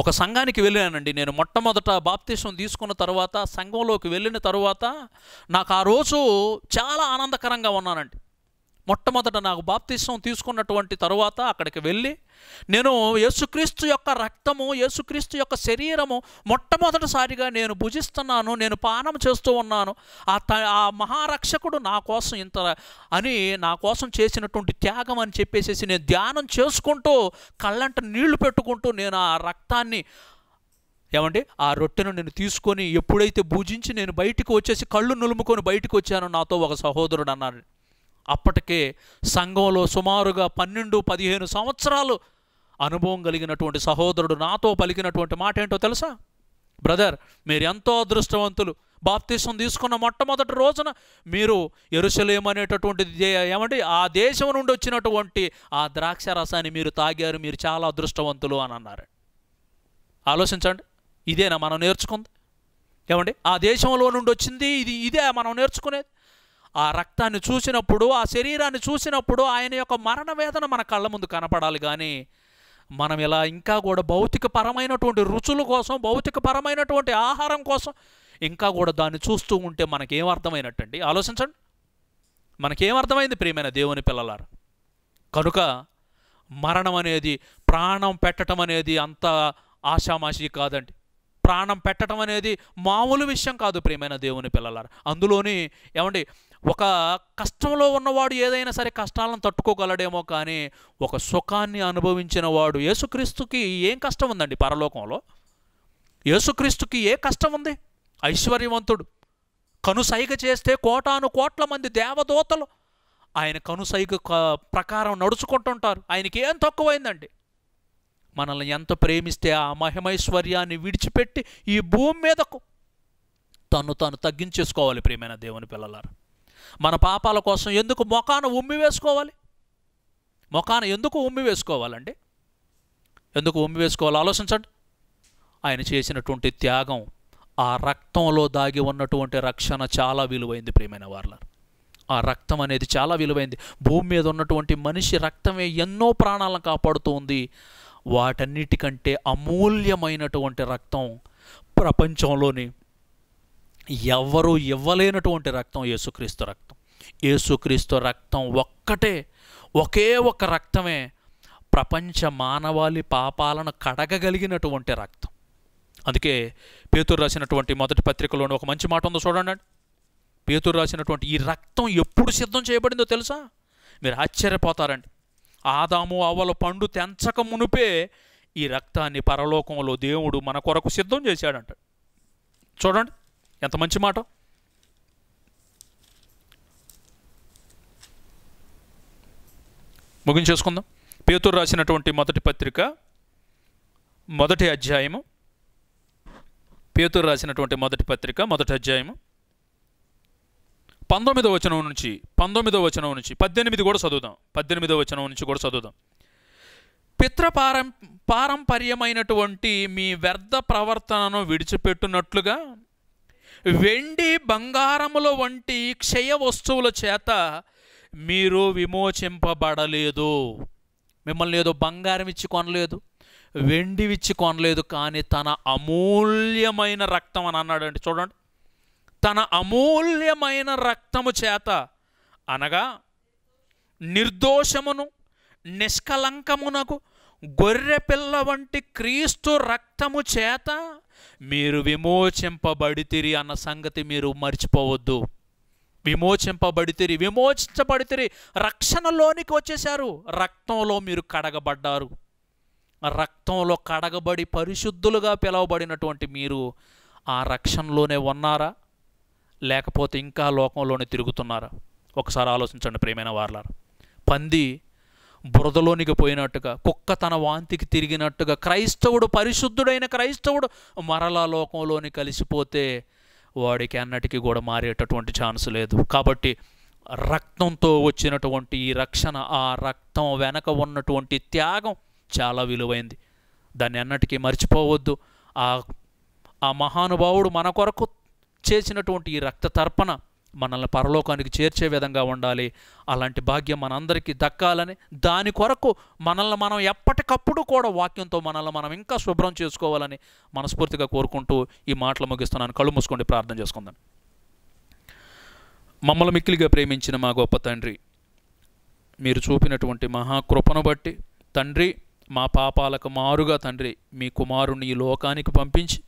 ఒక సంఘానికి వెళ్ళానండి నేను మొట్టమొదట బాప్తీసం తీసుకున్న తర్వాత సంఘంలోకి వెళ్ళిన తర్వాత నాకు ఆ రోజు చాలా ఆనందకరంగా ఉన్నానండి మొట్టమొదట నాకు బాప్తిసం తీసుకున్నటువంటి తరువాత అక్కడికి వెళ్ళి నేను యేసుక్రీస్తు యొక్క రక్తము యేసుక్రీస్తు యొక్క శరీరము మొట్టమొదటిసారిగా నేను భుజిస్తున్నాను నేను పానం చేస్తూ ఉన్నాను ఆ త ఆ మహారక్షకుడు నా కోసం ఇంత అని నా కోసం చేసినటువంటి త్యాగం అని చెప్పేసి నేను ధ్యానం చేసుకుంటూ కళ్ళంట నీళ్లు పెట్టుకుంటూ నేను ఆ రక్తాన్ని ఏమండి ఆ రొట్టెను నేను తీసుకొని ఎప్పుడైతే భుజించి నేను బయటికి వచ్చేసి కళ్ళు నులుముకొని బయటకు వచ్చానో నాతో ఒక సహోదరుడు అన్నాడు అప్పటికే సంఘంలో సుమారుగా పన్నెండు పదిహేను సంవత్సరాలు అనుభవం కలిగినటువంటి సహోదరుడు నాతో పలికినటువంటి మాట ఏంటో తెలుసా బ్రదర్ మీరు ఎంతో అదృష్టవంతులు బాప్తీసం తీసుకున్న మొట్టమొదటి రోజున మీరు ఎరుసలేం అనేటటువంటి ఏమండి ఆ దేశం నుండి వచ్చినటువంటి ఆ ద్రాక్ష రసాన్ని మీరు తాగారు మీరు చాలా అదృష్టవంతులు అని అన్నారు ఆలోచించండి ఇదేనా మనం నేర్చుకుంది ఏమండి ఆ దేశంలో నుండి వచ్చింది ఇది ఇదే మనం నేర్చుకునేది ఆ రక్తాన్ని చూసినప్పుడు ఆ శరీరాన్ని చూసినప్పుడు ఆయన యొక్క మరణ వేదన మన కళ్ళ ముందు కనపడాలి కానీ మనం ఇలా ఇంకా కూడా భౌతిక పరమైనటువంటి రుచుల కోసం భౌతిక పరమైనటువంటి ఆహారం కోసం ఇంకా కూడా దాన్ని చూస్తూ ఉంటే మనకేమర్థమైనట్టండి ఆలోచించండి మనకేమర్థమైంది ప్రియమైన దేవుని పిల్లలారు కనుక మరణం అనేది ప్రాణం పెట్టడం అనేది అంత ఆషామాషి కాదండి ప్రాణం పెట్టడం అనేది మామూలు విషయం కాదు ప్రియమైన దేవుని పిల్లలారు అందులోని ఏమండి ఒక కష్టంలో ఉన్నవాడు ఏదైనా సరే కష్టాలను తట్టుకోగలడేమో కానీ ఒక సుఖాన్ని అనుభవించిన వాడు యేసుక్రీస్తుకి ఏం కష్టం ఉందండి పరలోకంలో యేసుక్రీస్తుకి ఏ కష్టం ఉంది ఐశ్వర్యవంతుడు కనుసైగ చేస్తే కోటాను కోట్ల మంది దేవదూతలు ఆయన కనుసైగ ప్రకారం నడుచుకుంటుంటారు ఆయనకి ఏం తక్కువైందండి మనల్ని ఎంత ప్రేమిస్తే ఆ మహిమైశ్వర్యాన్ని విడిచిపెట్టి ఈ భూమి మీదకు తను తాను తగ్గించేసుకోవాలి ప్రేమైన దేవుని పిల్లలారు మన పాపాల కోసం ఎందుకు మొఖాన ఉమ్మి వేసుకోవాలి మొఖాన ఎందుకు ఉమ్మి వేసుకోవాలండి ఎందుకు ఉమ్మి వేసుకోవాలి ఆలోచించండి ఆయన చేసినటువంటి త్యాగం ఆ రక్తంలో దాగి ఉన్నటువంటి రక్షణ చాలా విలువైంది ప్రియమైన వార్లర్ ఆ రక్తం అనేది చాలా విలువైంది భూమి మీద ఉన్నటువంటి మనిషి రక్తమే ఎన్నో ప్రాణాలను కాపాడుతుంది వాటన్నిటికంటే అమూల్యమైనటువంటి రక్తం ప్రపంచంలోని ఎవరు ఇవ్వలేనటువంటి రక్తం యేసుక్రీస్తు రక్తం యేసుక్రీస్తు రక్తం ఒక్కటే ఒకే ఒక రక్తమే ప్రపంచ మానవాళి పాపాలను కడగగలిగినటువంటి రక్తం అందుకే పేతురు రాసినటువంటి మొదటి పత్రికలోని ఒక మంచి మాట ఉందో చూడండి పేతురు రాసినటువంటి ఈ రక్తం ఎప్పుడు సిద్ధం చేయబడిందో తెలుసా మీరు ఆశ్చర్యపోతారండి ఆదాము అవ్వల పండు తెంచక మునుపే ఈ రక్తాన్ని పరలోకంలో దేవుడు మన కొరకు సిద్ధం చేశాడంట చూడండి ఎంత మంచి మాట ముగించేసుకుందాం పేతురు రాసినటువంటి మొదటి పత్రిక మొదటి అధ్యాయము పేతురు రాసినటువంటి మొదటి పత్రిక మొదటి అధ్యాయము పంతొమ్మిదో వచనం నుంచి పంతొమ్మిదో వచనం నుంచి పద్దెనిమిది కూడా చదువుదాం పద్దెనిమిదో వచనం నుంచి కూడా చదువుదాం పిత్రపారం పారంపర్యమైనటువంటి మీ వ్యర్థ ప్రవర్తనను విడిచిపెట్టునట్లుగా వెండి బంగారముల వంటి క్షయ వస్తువుల చేత మీరు విమోచింపబడలేదు మిమ్మల్ని ఏదో బంగారం ఇచ్చి కొనలేదు వెండి ఇచ్చి కొనలేదు కానీ తన అమూల్యమైన రక్తం అని అన్నాడండి చూడండి తన అమూల్యమైన రక్తము చేత అనగా నిర్దోషమును నిష్కలంకమునకు గొర్రెపిల్ల వంటి క్రీస్తు రక్తము చేత మీరు విమోచింపబడితిరి అన్న సంగతి మీరు మర్చిపోవద్దు విమోచింపబడితిరి విమోచించబడితిరి రక్షణలోనికి వచ్చేశారు రక్తంలో మీరు కడగబడ్డారు రక్తంలో కడగబడి పరిశుద్ధులుగా పిలవబడినటువంటి మీరు ఆ రక్షణలోనే ఉన్నారా లేకపోతే ఇంకా లోకంలోనే తిరుగుతున్నారా ఒకసారి ఆలోచించండి ప్రేమైన వార్లారా పంది బురదలోనికి పోయినట్టుగా కుక్క తన వాంతికి తిరిగినట్టుగా క్రైస్తవుడు పరిశుద్ధుడైన క్రైస్తవుడు మరలా లోకంలోని కలిసిపోతే వాడికి అన్నటికీ కూడా మారేటటువంటి ఛాన్స్ లేదు కాబట్టి రక్తంతో వచ్చినటువంటి ఈ రక్షణ ఆ రక్తం వెనక ఉన్నటువంటి త్యాగం చాలా విలువైంది దాన్ని అన్నటికీ మర్చిపోవద్దు ఆ ఆ మహానుభావుడు మన కొరకు చేసినటువంటి ఈ రక్త తర్పణ మనల్ని పరలోకానికి చేర్చే విధంగా ఉండాలి అలాంటి భాగ్యం మనందరికీ దక్కాలని దాని కొరకు మనల్ని మనం ఎప్పటికప్పుడు కూడా వాక్యంతో మనల్ని మనం ఇంకా శుభ్రం చేసుకోవాలని మనస్ఫూర్తిగా కోరుకుంటూ ఈ మాటలు ముగిస్తున్నాను కళ్ళు మూసుకోండి ప్రార్థన చేసుకుందాం మమ్మల్ని మిక్కిలిగా ప్రేమించిన మా గొప్ప తండ్రి మీరు చూపినటువంటి మహాకృపను బట్టి తండ్రి మా పాపాలకు మారుగా తండ్రి మీ కుమారుని ఈ లోకానికి పంపించి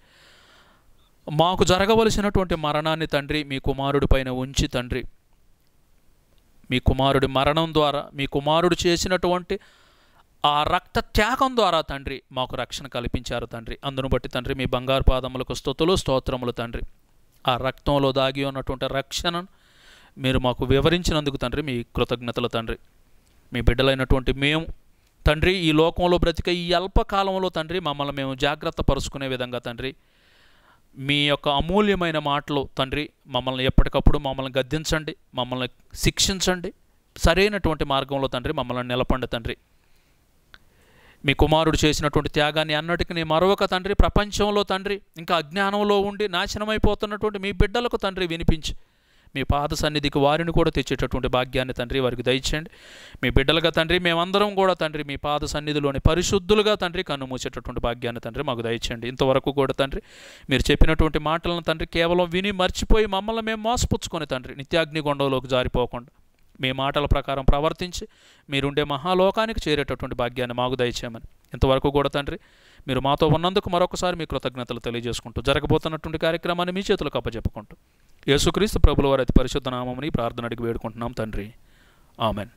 మాకు జరగవలసినటువంటి మరణాన్ని తండ్రి మీ కుమారుడి పైన ఉంచి తండ్రి మీ కుమారుడి మరణం ద్వారా మీ కుమారుడు చేసినటువంటి ఆ రక్త త్యాగం ద్వారా తండ్రి మాకు రక్షణ కల్పించారు తండ్రి అందును బట్టి తండ్రి మీ బంగారు పాదములకు స్థుతులు స్తోత్రములు తండ్రి ఆ రక్తంలో దాగి ఉన్నటువంటి రక్షణను మీరు మాకు వివరించినందుకు తండ్రి మీ కృతజ్ఞతలు తండ్రి మీ బిడ్డలైనటువంటి మేము తండ్రి ఈ లోకంలో బ్రతికే ఈ అల్పకాలంలో తండ్రి మమ్మల్ని మేము జాగ్రత్త పరుచుకునే విధంగా తండ్రి మీ యొక్క అమూల్యమైన మాటలు తండ్రి మమ్మల్ని ఎప్పటికప్పుడు మమ్మల్ని గద్దించండి మమ్మల్ని శిక్షించండి సరైనటువంటి మార్గంలో తండ్రి మమ్మల్ని నిలపండి తండ్రి మీ కుమారుడు చేసినటువంటి త్యాగాన్ని అన్నటికి నీ మరొక తండ్రి ప్రపంచంలో తండ్రి ఇంకా అజ్ఞానంలో ఉండి నాశనమైపోతున్నటువంటి మీ బిడ్డలకు తండ్రి వినిపించి మీ పాద సన్నిధికి వారిని కూడా తెచ్చేటటువంటి భాగ్యాన్ని తండ్రి వారికి దయచేయండి మీ బిడ్డలుగా తండ్రి మేమందరం కూడా తండ్రి మీ పాద సన్నిధిలోని పరిశుద్ధులుగా తండ్రి కన్ను మూసేటటువంటి భాగ్యాన్ని తండ్రి మాకు దయచేయండి ఇంతవరకు కూడా తండ్రి మీరు చెప్పినటువంటి మాటలను తండ్రి కేవలం విని మర్చిపోయి మమ్మల్ని మేము మోసపుచ్చుకొని తండ్రి నిత్యాగ్నిగొండంలోకి జారిపోకుండా మీ మాటల ప్రకారం ప్రవర్తించి మీరుండే మహాలోకానికి చేరేటటువంటి భాగ్యాన్ని మాకు దయచేయమని ఇంతవరకు కూడా తండ్రి మీరు మాతో ఉన్నందుకు మరొకసారి మీ కృతజ్ఞతలు తెలియజేసుకుంటూ జరగబోతున్నటువంటి కార్యక్రమాన్ని మీ చేతులకు అప్పచెప్పుకుంటూ యేసుక్రీస్తు ప్రభుల వారి అతి పరిశుద్ధ నామముని ప్రార్థన అడిగి వేడుకుంటున్నాం తండ్రి ఆమెన్